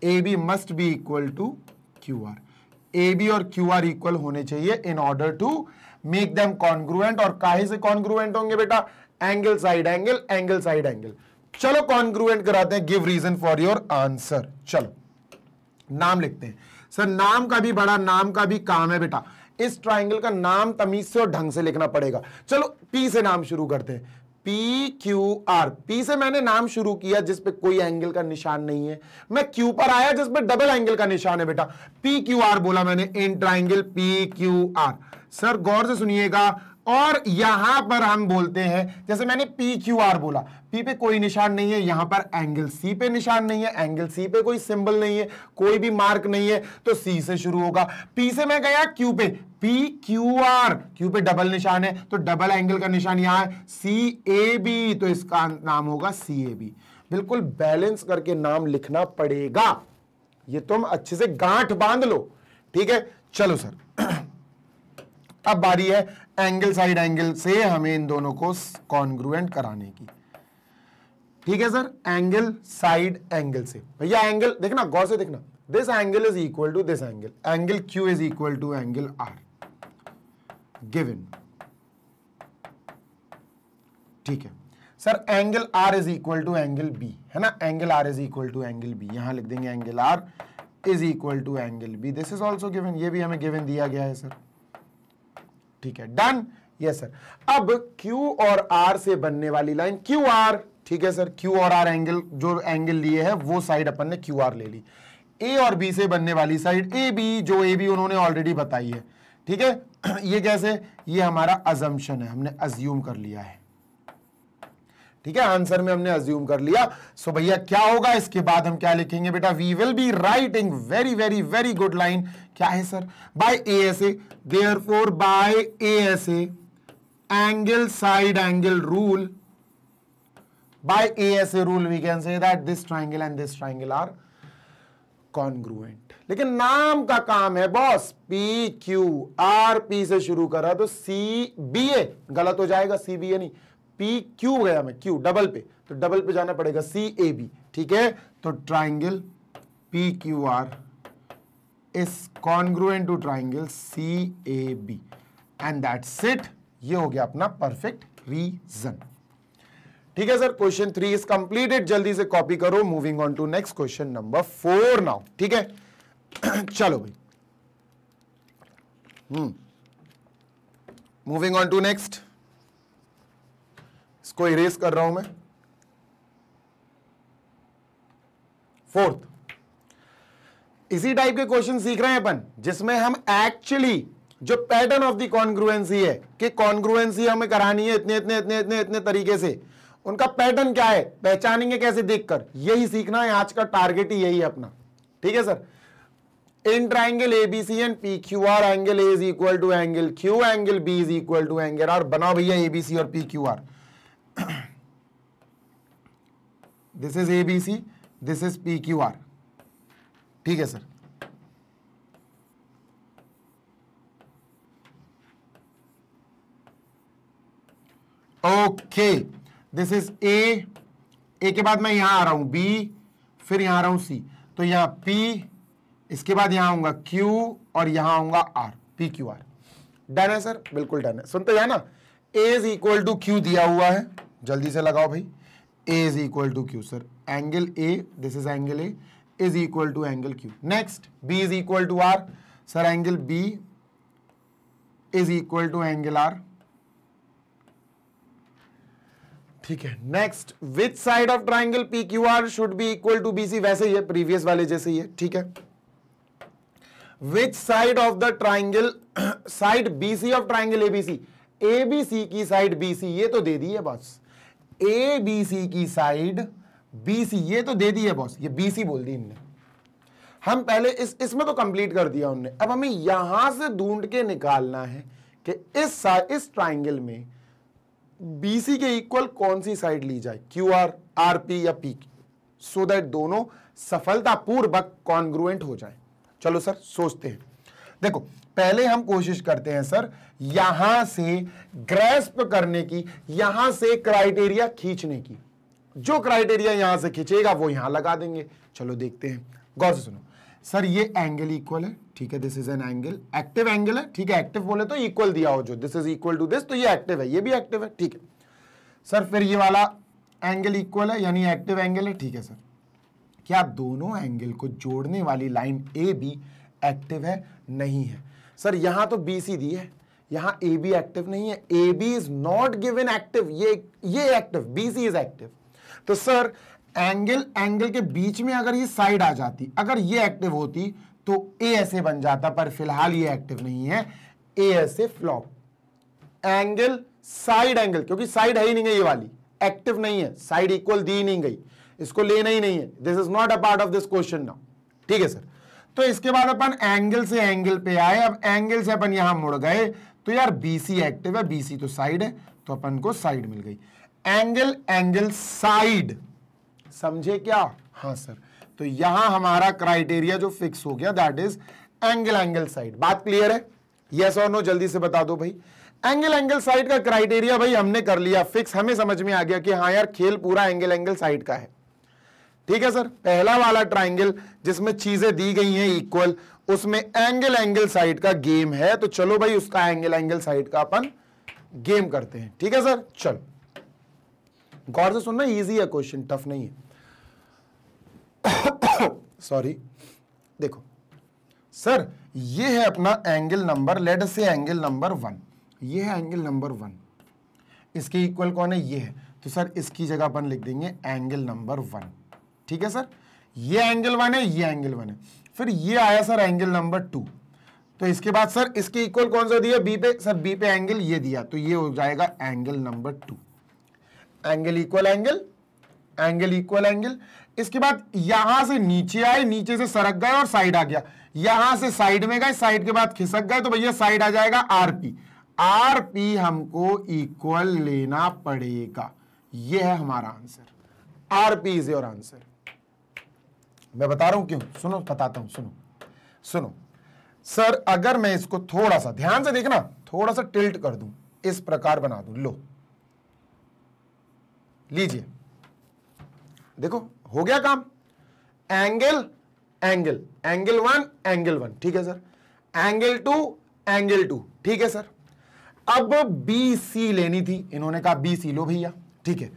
[SPEAKER 1] A B must be equal to Q R A B और क्यू आर इक्वल होने चाहिए in order to make them congruent और काहे से कॉन्ग्रुएंट होंगे बेटा angle side angle angle side angle चलो कॉन्ग्रुएंट कराते हैं give reason for your answer चलो नाम लिखते हैं सर नाम का भी बड़ा नाम का भी काम है बेटा इस ट्राइंगल का नाम तमीज से और ढंग से लिखना पड़ेगा चलो पी से नाम शुरू करते हैं पी क्यू आर पी से मैंने नाम शुरू किया जिसपे कोई एंगल का निशान नहीं है मैं क्यू पर आया जिसपे डबल एंगल का निशान है बेटा पी क्यू आर बोला मैंने in triangle P Q R sir गौर से सुनिएगा और यहां पर हम बोलते हैं जैसे मैंने पी क्यू आर बोला पी पे कोई निशान नहीं है यहां पर एंगल सी पे निशान नहीं है एंगल सी पे कोई सिंबल नहीं है कोई भी मार्क नहीं है तो सी से शुरू होगा पी से मैं गया क्यू पे पी क्यू आर क्यू पे डबल निशान है तो डबल एंगल का निशान यहां है सी ए बी तो इसका नाम होगा सी ए बी बिल्कुल बैलेंस करके नाम लिखना पड़ेगा ये तुम अच्छे से गांठ बांध लो ठीक है चलो सर अब बारी है एंगल साइड एंगल से हमें इन दोनों को कॉन्ग्रुएंट कराने की ठीक है सर एंगल साइड एंगल से भैया एंगल देखना गौर से देखना this angle is equal to this angle angle Q is equal to angle R given ठीक है sir angle R is equal to angle B है ना angle R is equal to angle B यहां लिख देंगे angle R is equal to angle B this is also given ये भी हमें गिवन दिया गया है सर ठीक है डन यस सर अब Q और R से बनने वाली लाइन क्यू आर ठीक है सर Q और R एंगल जो एंगल लिए है वो साइड अपन ने क्यू आर ले ली ए और बी से बनने वाली साइड ए बी जो ए बी उन्होंने ऑलरेडी बताई है ठीक है ये कैसे ये हमारा अजम्पन है हमने अज्यूम कर लिया है ठीक है आंसर में हमने अज्यूम कर लिया सो भैया क्या होगा इसके बाद हम क्या लिखेंगे बेटा we will be writing very very very good line क्या है sir by A S A therefore by A S A angle side angle rule by A S A rule we can say that this triangle and this triangle are congruent लेकिन नाम का काम है boss P Q R P से शुरू करा तो सी B ए गलत हो जाएगा सी बी ए नहीं पी क्यू गया मैं क्यू डबल पे तो डबल पे जाना पड़ेगा सी ए बी ठीक है तो triangle P Q R is congruent to triangle C A B and that's it ये हो गया अपना परफेक्ट रीजन ठीक है sir question three is completed जल्दी से कॉपी करो moving on to next question number four now ठीक है चलो भाई हम्म मूविंग ऑन टू नेक्स्ट इसको इरेज कर रहा हूं मैं फोर्थ इसी टाइप के क्वेश्चन सीख रहे हैं अपन जिसमें हम एक्चुअली जो पैटर्न ऑफ दी कॉन्ग्रुएंसी है कि कॉन्ग्रुएंसी हमें करानी है इतने इतने इतने इतने इतने तरीके से उनका पैटर्न क्या है पहचानेंगे कैसे देखकर यही सीखना है आज का टारगेट ही यही है अपना ठीक है sir in triangle ABC and P Q R angle A is equal to angle Q angle B is equal to angle R बनाओ भैया एबीसी और P Q R this is A B C this is P Q R ठीक है sir okay this is A A के बाद मैं यहां आ रहा हूं बी फिर यहां आ रहा हूं सी तो यहां पी इसके बाद यहां आऊंगा क्यू और यहां आऊंगा R P Q R done है सर बिल्कुल डन है सुनते हैं ना A is equal to Q दिया हुआ है जल्दी से लगाओ भाई A is equal to Q sir angle A this is angle A is equal to angle Q next B is equal to R sir angle B is equal to angle R ठीक है next which side of triangle P Q R should be equal to B C वैसे ही है previous वाले जैसे ही है ठीक है which side of the triangle side B C of triangle ABC ABC की साइड बी सी ये तो दे दी है बस ए बी सी की साइड बी सी ये तो दे दी है बॉस ये बी सी बोल दी इनने हम पहले इस इसमें तो कंप्लीट कर दिया उनने अब हमें यहां से ढूंढ के निकालना है कि इस इस ट्राइंगल में बी सी के इक्वल कौन सी साइड ली जाए क्यू आर आर पी या पी सो दैट दोनों सफलतापूर्वक कॉन्ग्रुएंट हो जाए चलो सर सोचते हैं देखो पहले हम कोशिश करते हैं सर यहां से ग्रेस्प करने की यहां से क्राइटेरिया खींचने की जो क्राइटेरिया यहां से खींचेगा वो यहां लगा देंगे चलो देखते हैं गौर से सुनो सर ये एंगल इक्वल है ठीक है this is an angle active angle है ठीक है एक्टिव बोले तो इक्वल दिया हो जो this is equal to this तो ये एक्टिव है ये भी एक्टिव है ठीक है सर फिर ये वाला एंगल इक्वल है यानी एक्टिव एंगल है ठीक है सर क्या दोनों एंगल को जोड़ने वाली लाइन ए भी एक्टिव है नहीं है सर यहां तो बी सी दी है यहां ए बी एक्टिव नहीं है A B is not given active ये ये active B C is active तो सर एंगल एंगल के बीच में अगर ये साइड आ जाती अगर ये एक्टिव होती तो ए ऐसे बन जाता पर फिलहाल ये एक्टिव नहीं है ए ऐसे फ्लॉप एंगल साइड एंगल क्योंकि साइड है ही नहीं है ये वाली एक्टिव नहीं है साइड इक्वल दी नहीं गई इसको लेना ही नहीं है this is not a part of this question now ठीक है सर तो इसके बाद अपन एंगल से एंगल पे आए अब एंगल से अपन यहां मुड़ गए तो यार बीसी एक्टिव है बीसी तो साइड है तो अपन को साइड मिल गई एंगल एंगल साइड समझे क्या हाँ सर तो यहां हमारा क्राइटेरिया जो फिक्स हो गया that is angle angle side बात क्लियर है यस और नो जल्दी से बता दो भाई एंगल एंगल साइड का क्राइटेरिया भाई हमने कर लिया फिक्स हमें समझ में आ गया कि हाँ यार खेल पूरा एंगल एंगल साइड का है ठीक है सर पहला वाला ट्राइंगल जिसमें चीजें दी गई हैं इक्वल उसमें एंगल एंगल साइड का गेम है तो चलो भाई उसका एंगल एंगल साइड का अपन गेम करते हैं ठीक है सर चलो गौर से सुनना इजी है क्वेश्चन टफ नहीं है सॉरी देखो सर ये है अपना angle number let's say angle number one ये है एंगल नंबर वन इसके इक्वल कौन है ये है तो सर इसकी जगह अपन लिख देंगे एंगल नंबर वन ठीक है सर ये एंगल वन है ये एंगल वन है फिर ये आया सर एंगल नंबर टू तो इसके बाद सर इसके इक्वल कौन सा दिया बी पे सर बी पे एंगल ये दिया तो ये हो जाएगा angle number two angle equal angle angle equal angle इसके बाद यहां से नीचे आए नीचे से सरक गए और साइड आ गया यहां से साइड में गए साइड के बाद खिसक गए तो भैया साइड आ जाएगा आरपी आरपी हमको इक्वल लेना पड़ेगा यह है हमारा answer RP is your answer मैं बता रहा हूं क्यों सुनो बताता हूं सुनो सुनो सर अगर मैं इसको थोड़ा सा ध्यान से देखना थोड़ा सा टिल्ट कर दूं इस प्रकार बना दूं लो लीजिए देखो हो गया काम angle angle angle one angle one ठीक है sir angle two angle two ठीक है सर अब बी सी लेनी थी इन्होंने कहा बी सी लो भैया ठीक है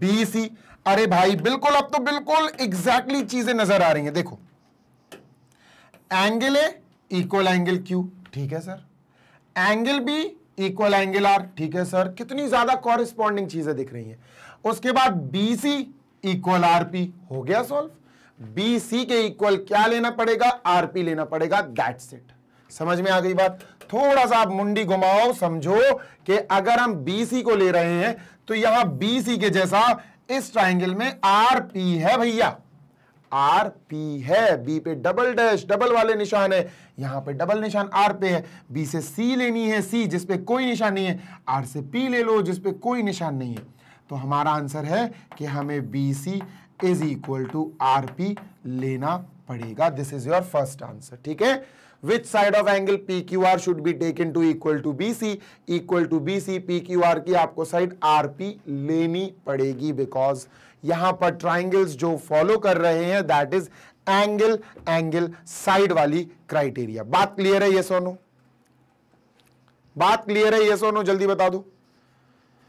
[SPEAKER 1] बी सी अरे भाई बिल्कुल अब तो बिल्कुल एग्जैक्टली exactly चीजें नजर आ रही हैं देखो angle A equal angle Q ठीक है sir angle B equal angle R ठीक है सर कितनी ज्यादा कॉरिस्पॉन्डिंग चीजें दिख रही हैं उसके बाद B C equal R P हो गया सॉल्व बी सी के इक्वल क्या लेना पड़ेगा आर पी लेना पड़ेगा दैट्स इट समझ में आ गई बात थोड़ा सा आप मुंडी घुमाओ समझो कि अगर हम बीसी को ले रहे हैं तो यहां सी के जैसा इस ट्राइंगल में आर पी है भैया आर पी है बी पे डबल डैश डबल वाले निशान है यहां पे डबल निशान आर पे है बी से सी लेनी है सी जिसपे कोई निशान नहीं है आर से पी ले लो जिसपे कोई निशान नहीं है तो हमारा आंसर है कि हमें B C is equal to R P लेना पड़ेगा this is your first answer ठीक है which side of angle PQR should be taken to equal to BC equal to BC PQR की आपको साइड RP लेनी पड़ेगी because यहां पर ट्राइंगल्स जो फॉलो कर रहे हैं that is angle angle side वाली क्राइटेरिया बात क्लियर है ये सोनो बात क्लियर है ये सोनो जल्दी बता दो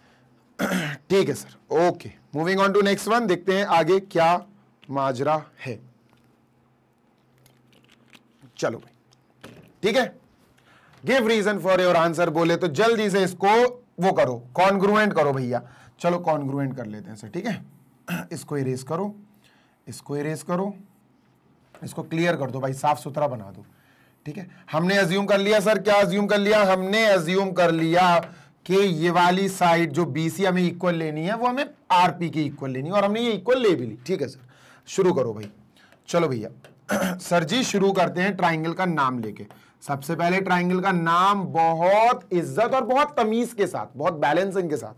[SPEAKER 1] ठीक है sir okay moving on to next one देखते हैं आगे क्या माजरा है चलो भाई ठीक है give reason for your answer बोले तो जल्दी से इसको वो करो कॉन्ग्रुएंट करो भैया चलो कॉन्ग्रुएंट कर लेते हैं सर ठीक है इसको इरेज करो इसको इरेज करो इसको क्लियर कर दो भाई साफ सुथरा बना दो ठीक है हमने अज्यूम कर लिया सर क्या अज्यूम कर लिया हमने अज्यूम कर लिया कि ये वाली साइड जो बीसी हमें इक्वल लेनी है वो हमें आरपी की इक्वल लेनी है और हमने ये इक्वल ले भी ली ठीक है सर शुरू करो भाई चलो भैया सर जी शुरू करते हैं ट्राइंगल का नाम लेके सबसे पहले ट्राइंगल का नाम बहुत इज्जत और बहुत तमीज के साथ बहुत बैलेंसिंग के साथ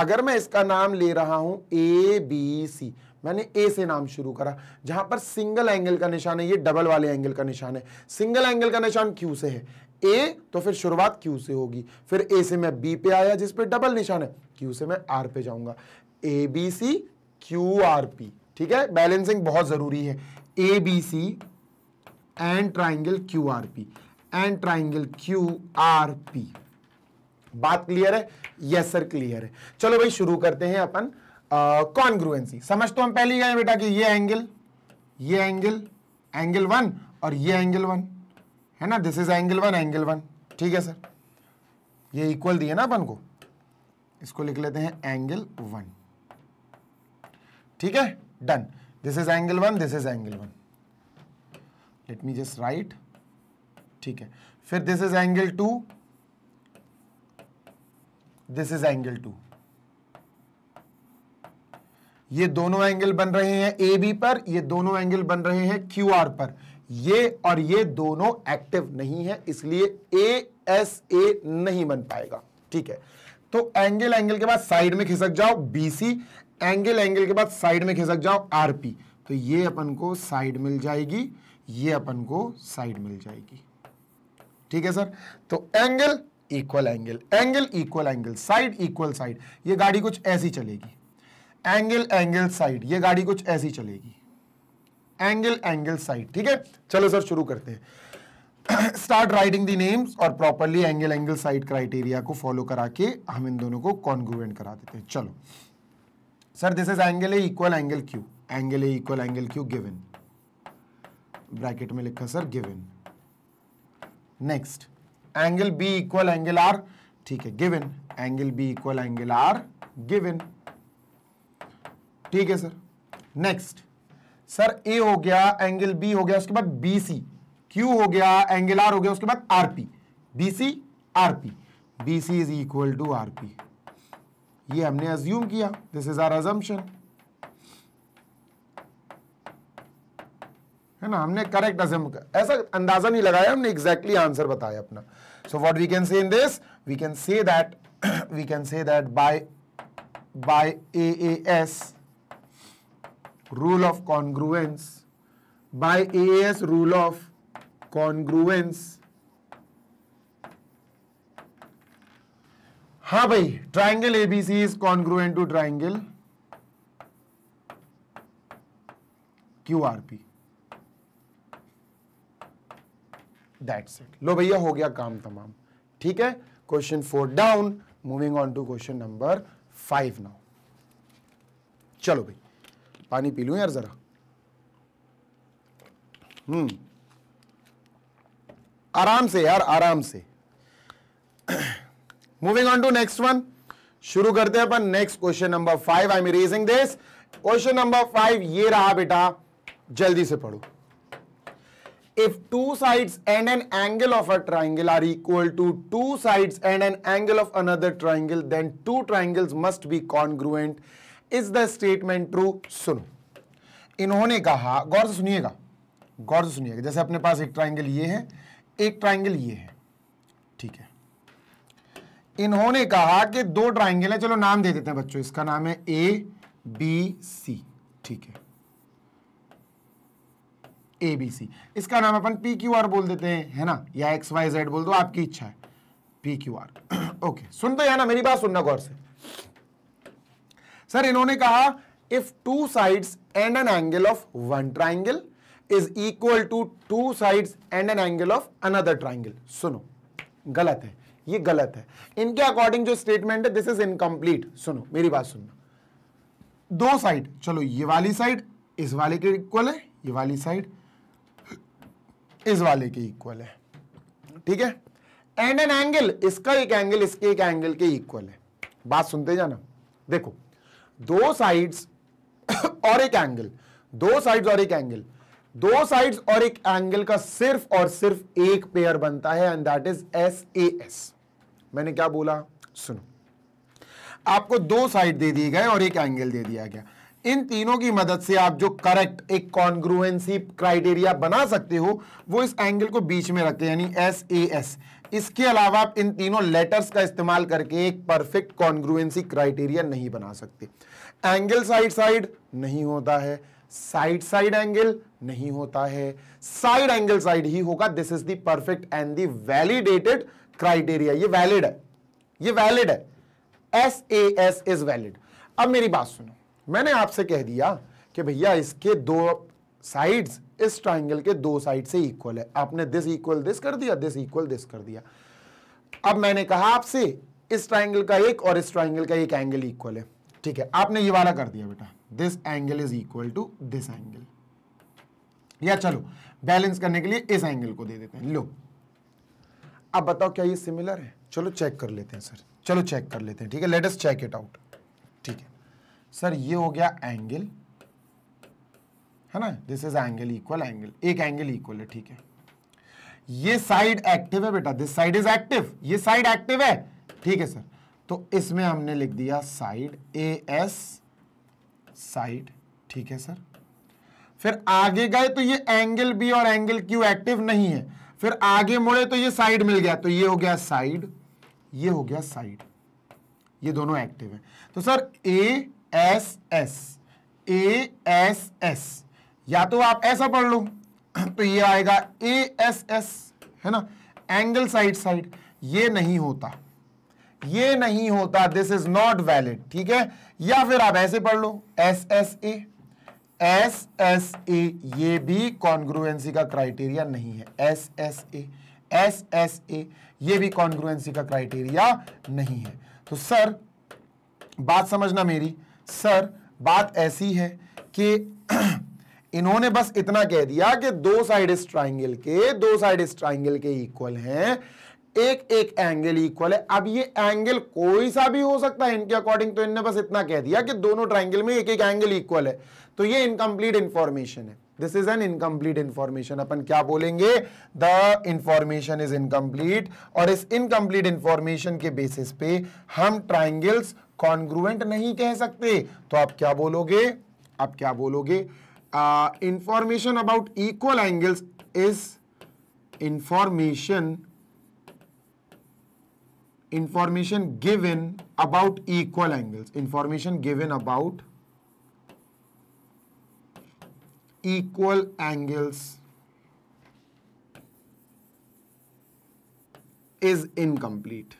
[SPEAKER 1] अगर मैं इसका नाम ले रहा हूं ए बी सी मैंने ए से नाम शुरू करा जहां पर सिंगल एंगल का निशान है ये डबल वाले एंगल का निशान है सिंगल एंगल का निशान क्यू से है ए तो फिर शुरुआत क्यू से होगी फिर ए से मैं बी पे आया जिस डबल निशान है क्यू से मैं आर पे जाऊंगा A B C Q R P ठीक है बैलेंसिंग बहुत जरूरी है A B C and triangle Q R P and triangle Q R P बात क्लियर है यस सर क्लियर है चलो भाई शुरू करते हैं अपन कॉन्ग्रुएंसी समझ तो हम पहले गए बेटा कि ये एंगल ये एंगल एंगल वन और ये एंगल वन है ना this is angle one angle one ठीक है सर ये इक्वल दिए ना अपन को इसको लिख लेते हैं एंगल वन ठीक है done this is angle one this is angle one let me just write ठीक है फिर this is angle two this is angle two ये दोनों एंगल बन रहे हैं ए बी पर ये दोनों एंगल बन रहे हैं क्यू आर पर ये और ये दोनों एक्टिव नहीं है इसलिए ए एस ए नहीं बन पाएगा ठीक है तो एंगल एंगल के बाद साइड में खिसक जाओ बी सी एंगल एंगल के बाद साइड में खिसक जाओ आर पी तो ये अपन को साइड मिल जाएगी ये अपन को साइड मिल जाएगी ठीक है सर तो angle equal angle angle equal angle side equal side ये गाड़ी कुछ ऐसी चलेगी एंगल एंगल साइड ये गाड़ी कुछ ऐसी चलेगी एंगल एंगल साइड ठीक है चलो सर शुरू करते हैं स्टार्ट राइटिंग दी नेम्स और properly angle angle side criteria को फॉलो करा के हम इन दोनों को कॉन्ग्रुएंट करा देते हैं चलो sir this is angle equal angle Q angle equal angle Q given bracket में लिखा sir given next angle B equal angle R ठीक है given angle B equal angle R given ठीक है सर नेक्स्ट सर ए हो गया angle B हो गया उसके बाद बी सी क्यू हो गया एंगल आर हो गया उसके बाद R P B C R P B C is equal to R P ये हमने अज्यूम किया दिस इज आर अजम्पन है ना हमने करेक्ट असम ऐसा अंदाजा नहीं लगाया हमने एग्जैक्टली आंसर बताया अपना so what we can say in this we can say that we can say that by S rule of congruence by A S rule of congruence हाँ भाई triangle ABC is congruent to triangle Q R P that's it लो भैया हो गया काम तमाम ठीक है question four down moving on to question number five now चलो भाई पानी पी लू यार ज़रा हम्म आराम से यार आराम से moving on to next one शुरू करते हैं अपन next question number five I am raising this question number five ये रहा बेटा जल्दी से पढ़ो if two sides and an angle of a triangle are equal to two sides and an angle of another triangle, then two triangles must be congruent. Is the statement true? सुनो इन्होंने कहा गौर से सुनिएगा गौर से सुनिएगा जैसे अपने पास एक ट्राइंगल ये है एक ट्राइंगल ये है ठीक है इन्होंने कहा कि दो ट्राइंगल है चलो नाम दे देते हैं बच्चों इसका नाम है ए बी सी ठीक है ए बी सी इसका नाम अपन पी क्यू आर बोल देते हैं है ना या एक्स वाई जेड बोल दो आपकी इच्छा है पी क्यू आर ओके सुन तो है ना मेरी बात सुनना गौर से सर इन्होंने कहा if two sides and an angle of one triangle is equal to two sides and an angle of another triangle सुनो गलत है ये गलत है इनके अकॉर्डिंग जो स्टेटमेंट है दिस इज इनकम्प्लीट सुनो मेरी बात सुनना दो साइड चलो ये वाली साइड इस वाले के इक्वल है ये वाली साइड इस वाले के इक्वल है ठीक है एंड एन एंगल इसका एक एंगल इसके एक एंगल के इक्वल है बात सुनते जाना देखो दो साइड्स और एक एंगल दो साइड्स और एक एंगल दो साइड्स और एक एंगल का सिर्फ और सिर्फ एक पेयर बनता है and that is S A S मैंने क्या बोला सुनो आपको दो साइड दे दिए गए और एक एंगल दे दिया गया इन तीनों की मदद से आप जो करेक्ट एक कॉन्ग्रुएंसी क्राइटेरिया बना सकते हो वो इस एंगल को बीच में रखते हैं यानी एस ए एस इसके अलावा आप इन तीनों लेटर्स का इस्तेमाल करके एक परफेक्ट कॉन्ग्रुएंसी क्राइटेरिया नहीं बना सकते एंगल साइड साइड नहीं होता है साइड साइड एंगल नहीं होता है साइड एंगल साइड ही होगा this is the perfect and the validated criteria ये वैलिड है ये वैलिड है S A S is valid अब मेरी बात सुनो मैंने आपसे कह दिया कि भैया इसके दो साइड्स इस ट्राइंगल के दो साइड से इक्वल है आपने दिस इक्वल दिस कर दिया दिस इक्वल दिस कर दिया अब मैंने कहा आपसे इस ट्राइंगल का एक और इस ट्राइंगल का एक एंगल इक्वल है ठीक है आपने ये वाला कर दिया बेटा this angle is equal to this angle या चलो बैलेंस करने के लिए इस एंगल को दे देते हैं लो अब बताओ क्या ये सिमिलर है चलो चेक कर लेते हैं सर चलो चेक कर लेते हैं ठीक है let us check it out ठीक है सर ये हो गया एंगल है ना this is angle equal angle एक एंगल इक्वल है ठीक है ये साइड एक्टिव है बेटा दिस साइड इज एक्टिव ये साइड एक्टिव है ठीक है सर तो इसमें हमने लिख दिया साइड ए एस साइड ठीक है सर फिर आगे गए तो ये एंगल बी और एंगल क्यू एक्टिव नहीं है फिर आगे मुड़े तो ये साइड मिल गया तो ये हो गया साइड ये हो गया साइड ये दोनों एक्टिव है तो sir A S S A S S या तो आप ऐसा पढ़ लो तो ये आएगा ए एस एस है ना एंगल साइड साइड ये नहीं होता ये नहीं होता दिस इज नॉट वैलिड ठीक है या फिर आप ऐसे पढ़ लो S S A S S A ये भी कॉन्ग्रुएंसी का क्राइटेरिया नहीं है S S A S S A ये भी कॉन्ग्रुएंसी का क्राइटेरिया नहीं है तो सर बात समझना मेरी सर बात ऐसी है कि इन्होंने बस इतना कह दिया कि दो साइड इस ट्राइंगल के दो साइड इस ट्राइंगल के इक्वल हैं एक एक एंगल इक्वल है अब ये एंगल कोई सा भी हो सकता है इनके अकॉर्डिंग तो इनने बस इतना कह दिया कि दोनों ट्राइंगल में एक एक एंगल इक्वल है तो ये इनकम्प्लीट इंफॉर्मेशन है this is an incomplete information अपन क्या बोलेंगे द इंफॉर्मेशन इज इनकम्प्लीट और इस इनकम्प्लीट इंफॉर्मेशन के बेसिस पे हम ट्राइंगल्स कॉन्ग्रुएंट नहीं कह सकते तो आप क्या बोलोगे आप क्या बोलोगे information about equal angles is information information given about equal angles information given about equal angles is incomplete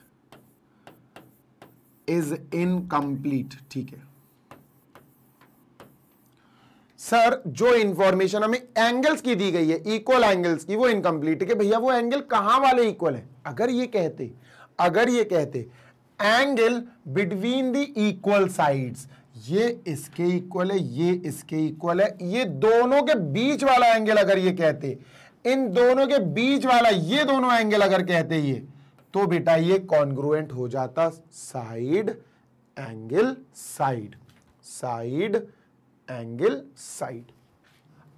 [SPEAKER 1] is incomplete ठीक है सर जो इंफॉर्मेशन हमें एंगल्स की दी गई है इक्वल एंगल्स की वो इनकम्प्लीट है भैया वो एंगल कहां वाले इक्वल है अगर ये कहते अगर ये कहते angle between the equal sides ये इसके इक्वल है ये इसके इक्वल है ये दोनों के बीच वाला एंगल अगर ये कहते इन दोनों के बीच वाला ये दोनों एंगल अगर कहते ये तो बेटा ये कॉन्ग्रुएंट हो जाता side angle side side angle side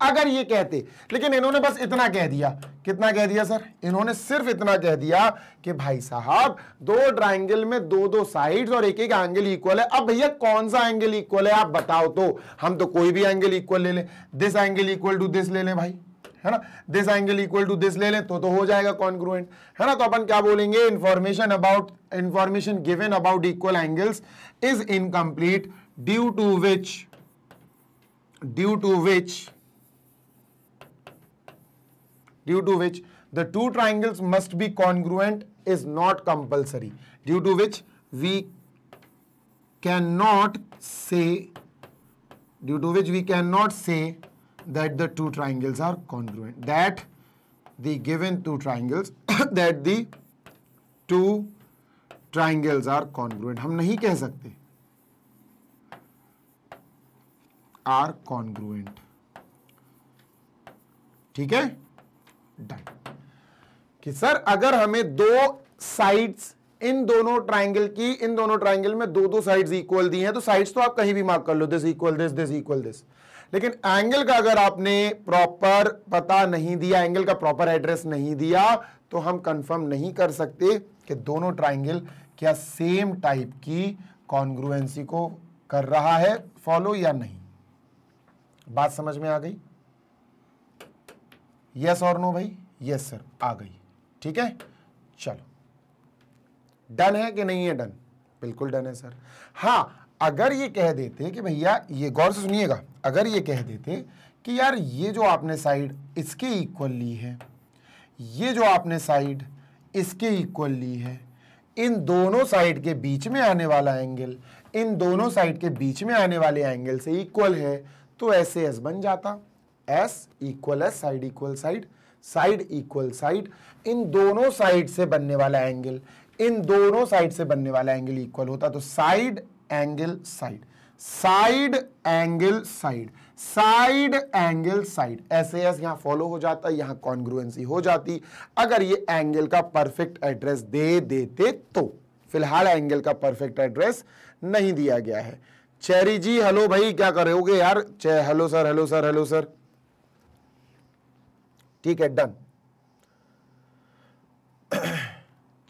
[SPEAKER 1] अगर ये कहते लेकिन इन्होंने बस इतना कह दिया कितना कह दिया सर इन्होंने सिर्फ इतना कह दिया कि भाई साहब दो ट्राइंगल में दो दो साइड्स और एक एक एंगल इक्वल है अब भैया कौन सा एंगल इक्वल है आप बताओ तो हम तो कोई भी एंगल इक्वल ले लें this angle equal to this ले लें भाई है ना this angle equal to this ले लें तो तो हो जाएगा कॉन्ग्रुएंट है ना तो अपन क्या बोलेंगे information about information given about equal angles is incomplete due to which due to which due to which the two triangles must be congruent is not compulsory due to which we can not say due to which we can not say that the two triangles are congruent that the given two triangles that the two triangles are congruent hum nahi keh sakte are congruent theek hai done ki sir agar hame do sides इन दोनों triangle की इन दोनों triangle में दो दो sides equal दी हैं तो sides तो आप कहीं भी मार्क कर लो this equal this this equal this लेकिन एंगल का अगर आपने प्रॉपर पता नहीं दिया एंगल का प्रॉपर एड्रेस नहीं दिया तो हम कंफर्म नहीं कर सकते कि दोनों ट्राइंगल क्या सेम टाइप की कॉन्ग्रुएंसी को कर रहा है फॉलो या नहीं बात समझ में आ गई यस और नो भाई यस सर आ गई ठीक है चलो डन है कि नहीं है डन बिल्कुल डन है सर हाँ अगर ये कह देते कि भैया ये गौर से सुनिएगा अगर ये कह देते कि यार ये जो आपने साइड इसके इक्वल ली है ये जो आपने साइड इसके इक्वल ली है इन दोनों साइड के बीच में आने वाला एंगल इन दोनों साइड के बीच में आने वाले एंगल से इक्वल है तो ऐसे एस बन जाता S equal S side equal side side equal side इन दोनों साइड से बनने वाला एंगल इन दोनों साइड से बनने वाला एंगल इक्वल होता तो side angle side side angle side side angle side S S यहां फॉलो हो जाता है कॉन्ग्रुएंसी हो जाती अगर ये एंगल का परफेक्ट एड्रेस दे देते तो फिलहाल एंगल का परफेक्ट एड्रेस नहीं दिया गया है चेरी जी हेलो भाई क्या करोगे यार hello sir hello sir hello sir ठीक है डन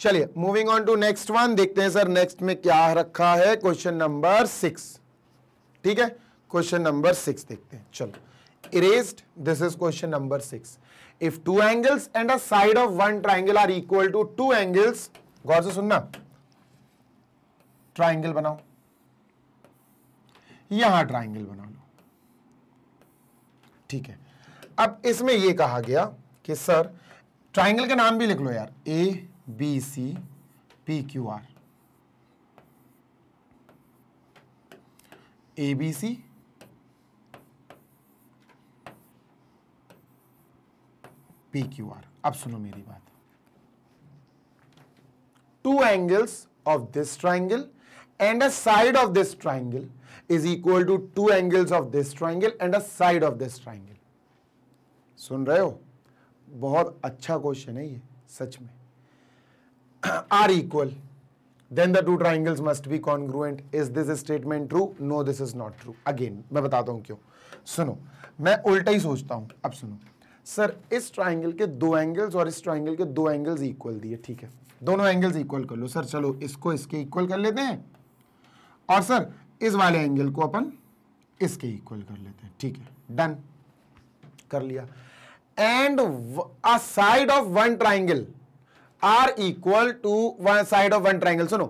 [SPEAKER 1] चलिए moving on to next one देखते हैं सर नेक्स्ट में क्या रखा है क्वेश्चन नंबर सिक्स ठीक है क्वेश्चन नंबर सिक्स देखते हैं चलो erased this is question number six if two angles and a side of one triangle are equal to two angles गौर से सुनना ट्राइंगल बनाओ यहां ट्राइंगल बना लो ठीक है अब इसमें यह कहा गया कि सर ट्राइंगल का नाम भी लिख लो यार A B C P Q R A B C P Q R अब सुनो मेरी बात two angles of this triangle and a side of this triangle is equal to two angles of this triangle and a side of this triangle सुन रहे हो बहुत अच्छा question है ये सच में are equal then the two triangles must be congruent is this statement true no this is not true again मैं बताता हूँ क्यों सुनो मैं उल्टा ही सोचता हूँ अब सुनो सर इस ट्राइंगल के दो एंगल्स और इस ट्राइंगल के दो एंगल्स इक्वल दिए ठीक है दोनों एंगल्स इक्वल कर लो सर चलो इसको इसके इक्वल कर लेते हैं और सर इस वाले एंगल को अपन इसके इक्वल कर लेते हैं ठीक है डन कर लिया and a side of one triangle are equal to one side of one triangle सुनो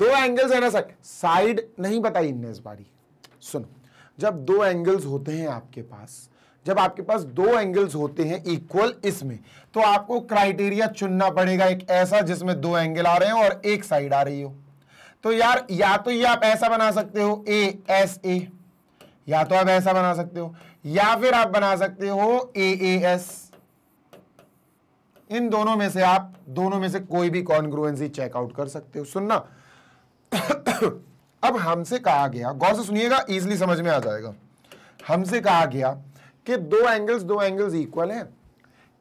[SPEAKER 1] दो एंगल्स है ना सर साइड नहीं बताई इनने इस बारी सुनो जब दो एंगल्स होते हैं आपके पास जब आपके पास दो एंगल्स होते हैं इक्वल इसमें तो आपको क्राइटेरिया चुनना पड़ेगा एक ऐसा जिसमें दो एंगल आ रहे हो और एक साइड आ रही हो तो यार या तो ये आप ऐसा बना सकते हो ए एस ए या तो आप ऐसा बना सकते हो या फिर आप बना सकते हो ए ए एस इन दोनों में से आप दोनों में से कोई भी कॉन्ग्रुएंसी चेकआउट कर सकते हो सुनना अब हमसे कहा गया गौर से सुनिएगा इजिली समझ में आ जाएगा हमसे कहा गया कि दो एंगल्स दो एंगल्स इक्वल है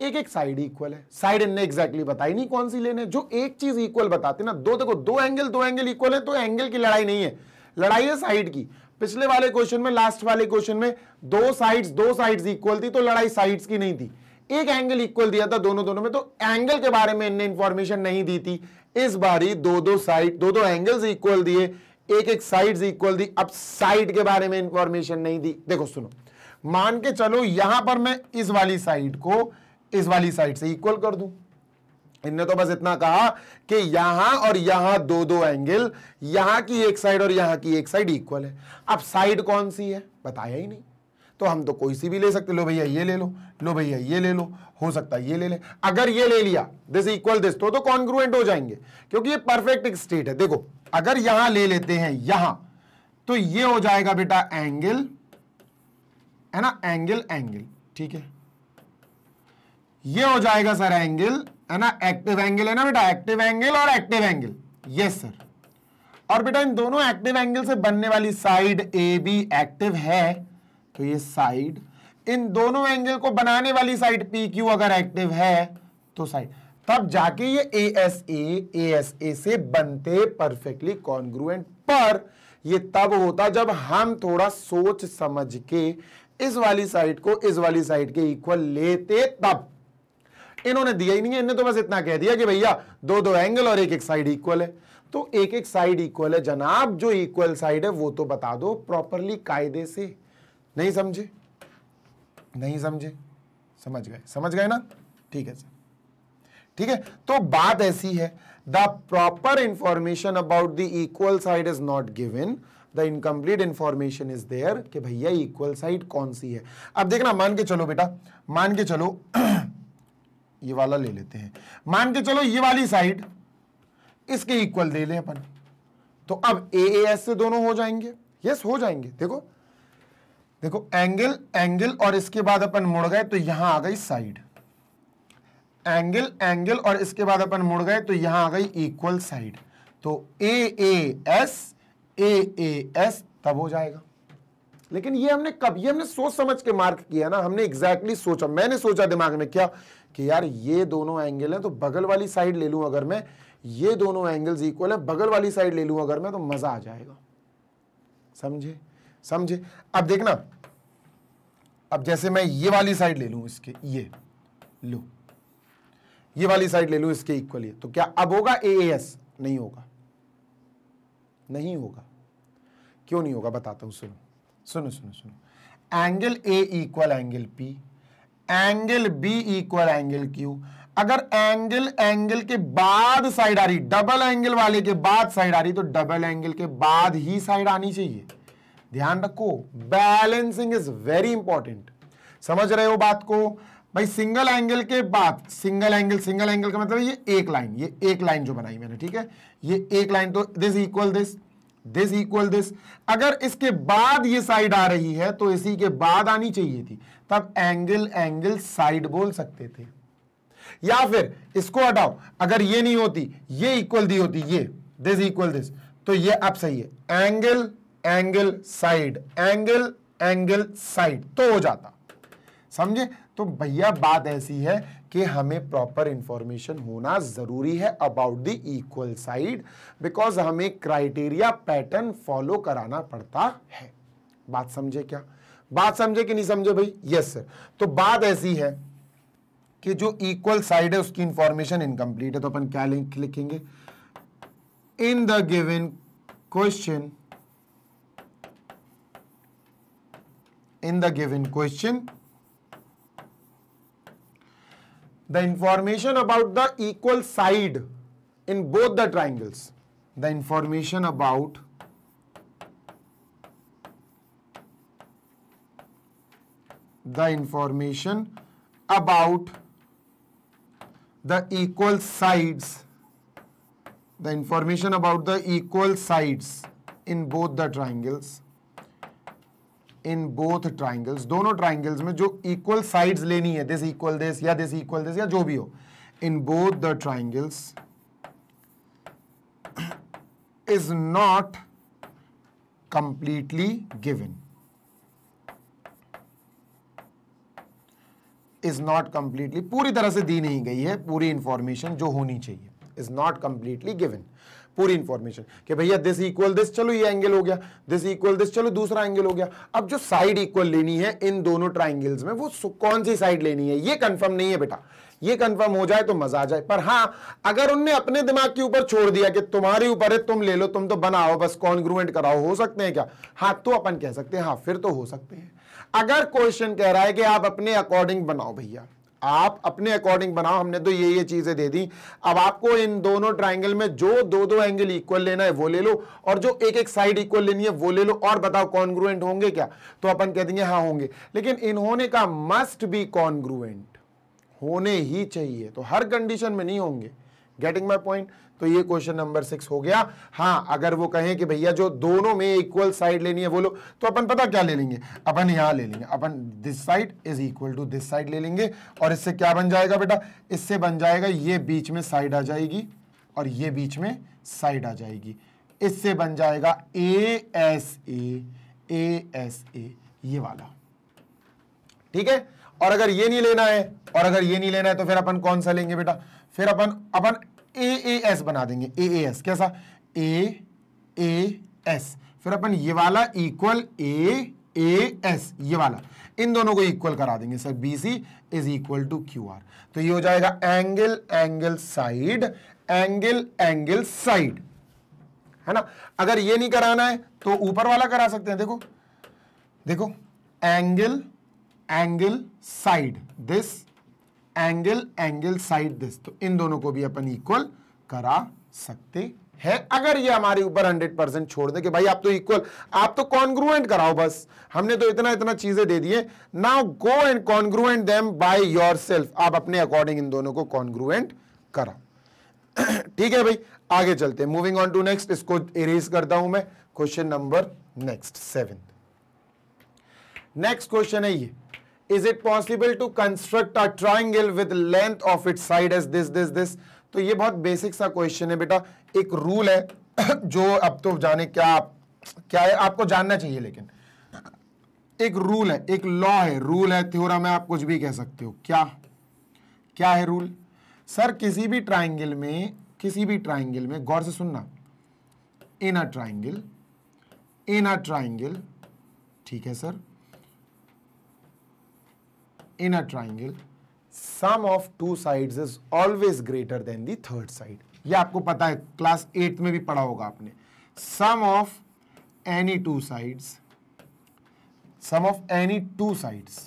[SPEAKER 1] एक एक साइड इक्वल है साइड इनने एक्जैक्टली बताई नहीं कौन सी लेने जो एक चीज इक्वल बताते ना दो देखो दो एंगल दो एंगल इक्वल है तो एंगल की लड़ाई नहीं है लड़ाई है साइड की पिछले वाले क्वेश्चन में लास्ट वाले क्वेश्चन में दो साइड्स दो साइड्स इक्वल थी तो लड़ाई साइड्स की नहीं थी एक एंगल इक्वल दिया था दोनों दोनों में तो एंगल के बारे में इंफॉर्मेशन नहीं दी थी इस बारी दो दो साइड दो दो एंगल्स इक्वल दिए एक एक साइड्स इक्वल दी अब साइड के बारे में इंफॉर्मेशन नहीं दी देखो सुनो मान के चलो यहां पर मैं इस वाली साइड को इस वाली साइड से इक्वल कर दू इनने तो बस इतना कहा कि यहां और यहां दो दो एंगल यहां की एक साइड और यहां की एक साइड इक्वल है अब साइड कौन सी है बताया ही नहीं तो हम तो कोई सी भी ले सकते लो भैया ये ले लो लो भैया ये ले लो हो सकता है ये ले ले अगर ये ले लिया दिस इक्वल दिस तो तो कॉन्ग्रुएंट हो जाएंगे क्योंकि ये परफेक्ट स्टेट है देखो अगर यहां ले लेते हैं यहां तो ये हो जाएगा बेटा एंगल है ना एंगल एंगल ठीक है ये हो जाएगा सर एंगल है ना एक्टिव एंगल है ना बेटा एक्टिव एंगल और एक्टिव एंगल यस सर और बेटा इन दोनों एक्टिव एंगल से बनने वाली साइड ए बी एक्टिव है तो ये साइड इन दोनों एंगल को बनाने वाली साइड पी क्यू अगर एक्टिव है तो साइड तब जाके ये ए एस ए ए एस ए से बनते परफेक्टली कॉन्ग्रुएंट पर ये तब होता जब हम थोड़ा सोच समझ के इस वाली साइड को इस वाली साइड के इक्वल लेते तब इन्होंने दिया ही नहीं है इन्होंने तो बस इतना कह दिया कि भैया दो दो एंगल और एक एक साइड इक्वल है तो एक एक साइड इक्वल है जनाब जो इक्वल साइड है वो तो बता दो प्रॉपरली कायदे से नहीं समझे नहीं समझे समझ गए समझ गए ना ठीक है सर ठीक है तो बात ऐसी है the proper information about the equal side is not given the incomplete information is there कि भैया इक्वल साइड कौन सी है अब देखना मान के चलो बेटा मान के चलो ये वाला ले लेते हैं मान के चलो ये वाली साइड इसके इक्वल दे ले अपन तो अब ए एस से दोनों हो जाएंगे यस हो जाएंगे देखो देखो एंगल एंगल और इसके बाद अपन मुड़ गए तो यहां आ गई साइड एंगल एंगल और इसके बाद अपन मुड़ गए तो यहां आ गई इक्वल साइड तो ए A S A A S तब हो जाएगा लेकिन ये हमने कब ये हमने सोच समझ के मार्क किया ना हमने एग्जैक्टली exactly सोचा मैंने सोचा दिमाग में क्या कि यार ये दोनों एंगल हैं तो बगल वाली साइड ले लूं अगर मैं ये दोनों एंगल्स इक्वल है बगल वाली साइड ले लूं अगर मैं तो मजा आ जाएगा समझे समझे अब देखना अब जैसे मैं ये वाली साइड ले लू इसके ये लो ये वाली साइड ले लू इसके इक्वल ये तो क्या अब होगा ए एस नहीं होगा नहीं होगा क्यों नहीं होगा बताता हूं सुनो सुनो सुनो सुनो angle A equal angle P angle B equal angle Q अगर एंगल एंगल के बाद साइड आ रही डबल एंगल वाले के बाद साइड आ रही तो डबल एंगल के बाद ही साइड आनी चाहिए ध्यान रखो बैलेंसिंग इज वेरी इंपॉर्टेंट समझ रहे हो बात को भाई सिंगल एंगल के बाद सिंगल एंगल सिंगल एंगल का मतलब ये एक लाइन ये एक लाइन जो बनाई मैंने ठीक है ये एक लाइन तो this equal this this equal this अगर इसके बाद ये साइड आ रही है तो इसी के बाद आनी चाहिए थी तब एंगल एंगल साइड बोल सकते थे या फिर इसको हटाओ अगर ये नहीं होती ये इक्वल दी होती ये दिस इक्वल दिस तो ये अब सही है angle angle side angle angle side तो हो जाता समझे तो भैया बात ऐसी है कि हमें प्रॉपर इंफॉर्मेशन होना जरूरी है about the equal side because हमें क्राइटेरिया पैटर्न फॉलो कराना पड़ता है बात समझे क्या बात समझे कि नहीं समझे भाई यस सर तो बात ऐसी है कि जो इक्वल साइड है उसकी इंफॉर्मेशन इनकम्प्लीट है तो अपन क्या लिखेंगे in the given question in the given question. The information about the equal side in both the triangles. The information about the information about the equal sides the information about the equal sides in both the triangles in both triangles दोनों triangles में जो equal sides लेनी है this equal this या this equal this या जो भी हो in both the triangles is not completely given is not completely पूरी तरह से दी नहीं गई है पूरी इंफॉर्मेशन जो होनी चाहिए इज नॉट कंप्लीटली गिवन पूरी इंफॉर्मेशन कि भैया दिस इक्वल दिस चलो ये एंगल हो गया दिस इक्वल दिस चलो दूसरा एंगल हो गया अब जो साइड इक्वल लेनी है इन दोनों ट्राइंगल्स में वो कौन सी साइड लेनी है ये कंफर्म नहीं है बेटा ये कंफर्म हो जाए तो मजा आ जाए पर हां अगर उनने अपने दिमाग के ऊपर छोड़ दिया कि तुम्हारे ऊपर है तुम ले लो तुम तो बनाओ बस कॉन्ग्रूमेंट कराओ हो सकते हैं क्या हाँ तो अपन कह सकते हैं हाँ फिर तो हो सकते हैं अगर क्वेश्चन कह रहा है कि आप अपने अकॉर्डिंग बनाओ भैया आप अपने अकॉर्डिंग बनाओ हमने तो ये ये चीजें दे दी अब आपको इन दोनों ट्राइंगल में जो दो दो एंगल इक्वल लेना है वो ले लो और जो एक एक साइड इक्वल लेनी है वो ले लो और बताओ कॉन्ग्रुएंट होंगे क्या तो अपन कह देंगे हाँ होंगे लेकिन इन्होंने कहा मस्ट बी कॉन्ग्रुएंट होने ही चाहिए तो हर कंडीशन में नहीं होंगे गेटिंग माई पॉइंट तो ये क्वेश्चन नंबर सिक्स हो गया हाँ अगर वो कहें कि भैया जो दोनों में इक्वल साइड लेनी है वो लो तो अपन पता क्या ले लेंगे अपन यहां ले लेंगे अपन this side is equal to this side ले लेंगे और इससे क्या बन जाएगा बेटा इससे बन जाएगा ये बीच में साइड आ जाएगी और ये बीच में साइड आ जाएगी इससे बन जाएगा ए S A A S A ये वाला ठीक है और अगर ये नहीं लेना है और अगर ये नहीं लेना है तो फिर अपन कौन सा लेंगे बेटा फिर अपन अपन ए ए एस बना देंगे ए ए एस कैसा ए ए एस फिर अपन ये वाला इक्वल ए ए एस ये वाला इन दोनों को इक्वल करा देंगे sir B C is equal to Q R तो ये हो जाएगा angle angle side angle angle side है ना अगर ये नहीं कराना है तो ऊपर वाला करा सकते हैं देखो देखो angle angle side this angle angle side this तो इन दोनों को भी अपन इक्वल करा सकते है अगर ये हमारे ऊपर 100 परसेंट छोड़ दे कि भाई आप तो इक्वल आप तो कॉन्ग्रुएंट कराओ बस हमने तो इतना इतना चीजें दे दिए now go and congruent them by yourself आप अपने अकॉर्डिंग इन दोनों को कॉन्ग्रुएंट कराओ ठीक है भाई आगे चलते हैं मूविंग ऑन टू नेक्स्ट इसको इरेज करता हूं मैं question number next seven next question है ये is it possible to construct a triangle with length of it side as this this this तो ये बहुत बेसिक सा क्वेश्चन है बेटा एक रूल है जो अब तो जाने क्या आप क्या है आपको जानना चाहिए लेकिन एक रूल है एक लॉ है रूल है थ्योरम है आप कुछ भी कह सकते हो क्या क्या है रूल सर किसी भी ट्राइंगल में किसी भी ट्राइंगल में गौर से सुनना इन a triangle in a triangle ठीक है sir in a triangle sum of two sides is always greater than the third side ये आपको पता है क्लास एट में भी पढ़ा होगा आपने sum of any two sides sum of any two sides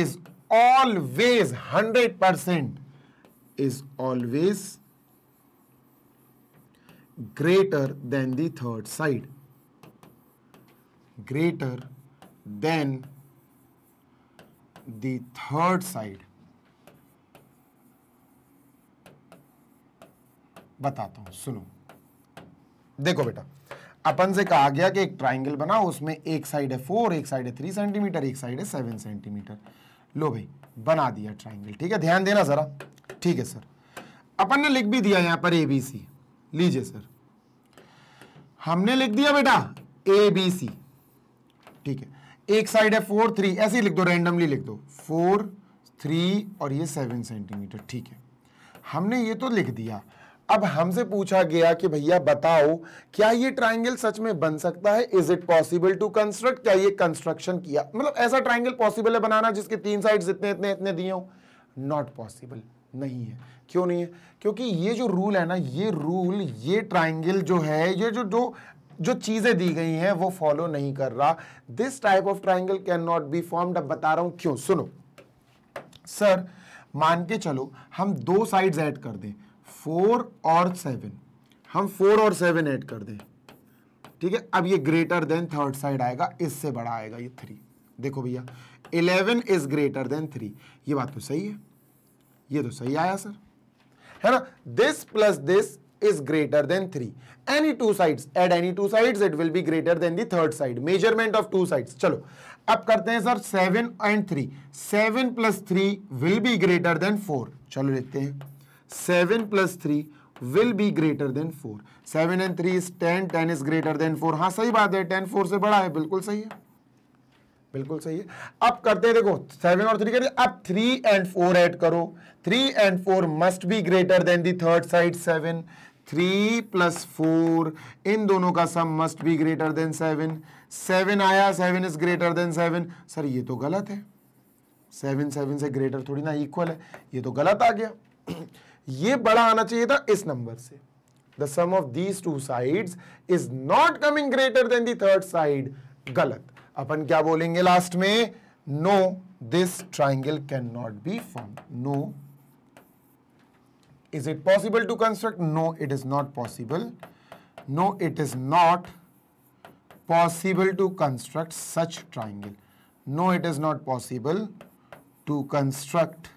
[SPEAKER 1] is always 100% is always greater than the third side greater than the third side बताता हूं सुनो देखो बेटा अपन से कहा गया कि एक ट्राइंगल बना उसमें एक साइड है फोर एक साइड है थ्री सेंटीमीटर एक साइड है सेवन सेंटीमीटर लो भाई बना दिया ट्राइंगल ठीक है ध्यान देना जरा ठीक है सर अपन ने लिख भी दिया यहां पर एबीसी लीजिए सर हमने लिख दिया बेटा ए बी सी ठीक है एक साइड है फोर थ्री ऐसे ही लिख दो रैंडमली लिख दो फोर थ्री और ये सेवन सेंटीमीटर ठीक है हमने ये तो लिख दिया अब हमसे पूछा गया कि भैया बताओ क्या ये ट्राइंगल सच में बन सकता है is it possible to construct क्या ये कंस्ट्रक्शन किया मतलब ऐसा ट्राइंगल पॉसिबल है बनाना जिसके तीन साइड इतने इतने इतने दिए हो नॉट पॉसिबल नहीं है क्यों नहीं है क्योंकि ये जो रूल है ना ये रूल ये ट्राइंगल जो है ये जो जो जो चीज़ें दी गई हैं वो फॉलो नहीं कर रहा this type of triangle can not be form अब बता रहा हूं क्यों सुनो सर मान के चलो हम दो साइड्स ऐड कर दें फोर और सेवन हम फोर और सेवन ऐड कर दें ठीक है अब ये ग्रेटर देन थर्ड साइड आएगा इससे बड़ा आएगा ये थ्री देखो भैया eleven is greater than three ये बात तो सही है ये तो सही आया सर है ना this plus this is greater than 3 any two sides add any two sides it will be greater than the third side measurement of two sides chalo ab karte hain sir 7 and 3 7 plus 3 will be greater than 4 chalo lete hain 7 plus 3 will be greater than 4 7 and 3 is 10 10 is greater than 4 ha sahi baat hai 10 4 se bada hai bilkul sahi hai बिल्कुल सही है अब करते हैं देखो seven और three करते अब थ्री एंड फोर ऐड करो three and four must be greater than the third side seven three plus four इन दोनों का sum must be greater than seven seven आया seven is greater than seven sir ये तो गलत है seven seven से ग्रेटर थोड़ी ना इक्वल है ये तो गलत आ गया ये बड़ा आना चाहिए था इस नंबर से the sum of these two side is not coming greater than the third side गलत अपन क्या बोलेंगे लास्ट में no this triangle can not be form no Is it possible to construct? No, it is not possible. No, it is not possible to construct such triangle. No, it is not possible to construct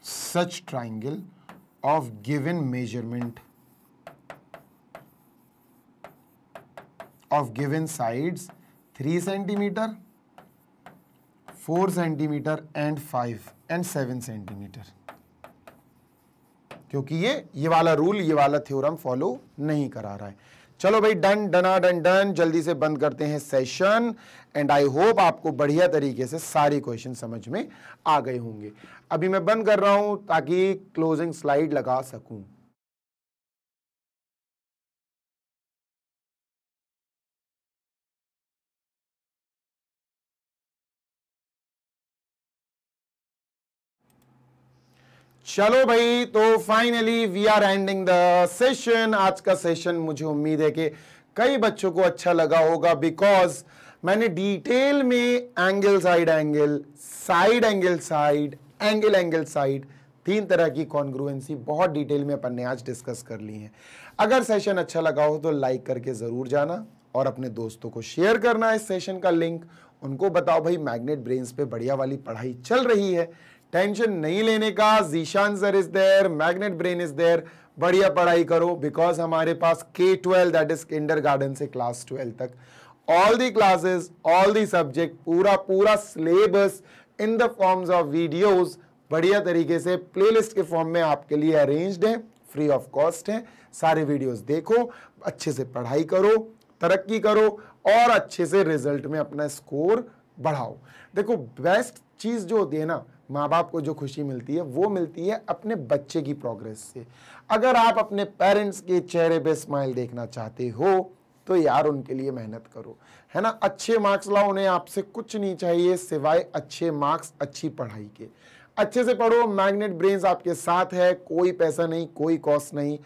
[SPEAKER 1] such triangle of given measurement of given sides 3 centimeter four centimetre and five and seven centimetre क्योंकि ये ये वाला rule ये वाला theorem follow नहीं करा रहा है चलो भाई डन डना डन डन जल्दी से बंद करते हैं सेशन एंड आई होप आपको बढ़िया तरीके से सारे क्वेश्चन समझ में आ गए होंगे अभी मैं बंद कर रहा हूं ताकि क्लोजिंग स्लाइड लगा सकूं चलो भाई तो finally we are ending the session आज का सेशन मुझे उम्मीद है कि कई बच्चों को अच्छा लगा होगा बिकॉज मैंने डिटेल में angle side angle side angle side angle angle side तीन तरह की कॉन्ग्रुएंसी बहुत डिटेल में अपन ने आज डिस्कस कर ली है अगर सेशन अच्छा लगा हो तो लाइक करके ज़रूर जाना और अपने दोस्तों को शेयर करना इस सेशन का लिंक उनको बताओ भाई मैग्नेट ब्रेन्स पे बढ़िया वाली पढ़ाई चल रही है टेंशन नहीं लेने का Zeeshan sir is there Magnet Brain is there बढ़िया पढ़ाई करो बिकॉज हमारे पास K twelve that is kindergarten से क्लास ट्वेल्व तक all the classes all the subject पूरा पूरा syllabus in the forms of videos बढ़िया तरीके से प्लेलिस्ट के फॉर्म में आपके लिए अरेंज्ड है फ्री ऑफ कॉस्ट है सारे वीडियोस देखो अच्छे से पढ़ाई करो तरक्की करो और अच्छे से रिजल्ट में अपना स्कोर बढ़ाओ देखो बेस्ट चीज़ जो होती है ना माँ बाप को जो खुशी मिलती है वो मिलती है अपने बच्चे की प्रोग्रेस से अगर आप अपने पेरेंट्स के चेहरे पे स्माइल देखना चाहते हो तो यार उनके लिए मेहनत करो है ना अच्छे मार्क्स लाओ उन्हें आपसे कुछ नहीं चाहिए सिवाय अच्छे मार्क्स अच्छी पढ़ाई के अच्छे से पढ़ो मैग्नेट ब्रेन्स आपके साथ है कोई पैसा नहीं कोई कॉस्ट नहीं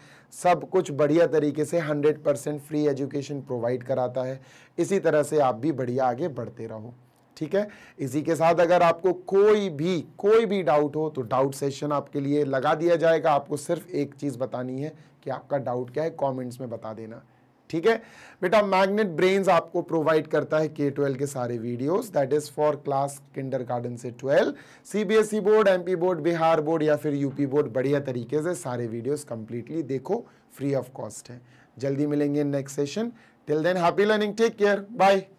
[SPEAKER 1] सब कुछ बढ़िया तरीके से 100 परसेंट फ्री एजुकेशन प्रोवाइड कराता है इसी तरह से आप भी बढ़िया आगे बढ़ते रहो ठीक है इसी के साथ अगर आपको कोई भी कोई भी डाउट हो तो डाउट सेशन आपके लिए लगा दिया जाएगा आपको सिर्फ एक चीज़ बतानी है कि आपका डाउट क्या है कमेंट्स में बता देना ठीक है बेटा मैग्नेट ब्रेन्स आपको प्रोवाइड करता है के ट्वेल्व के सारे videos that is for class kindergarten से twelve C board M board Bihar board या फिर यूपी बोर्ड बढ़िया तरीके से सारे वीडियोज कंप्लीटली देखो फ्री ऑफ कॉस्ट है जल्दी मिलेंगे next session till then happy learning take care bye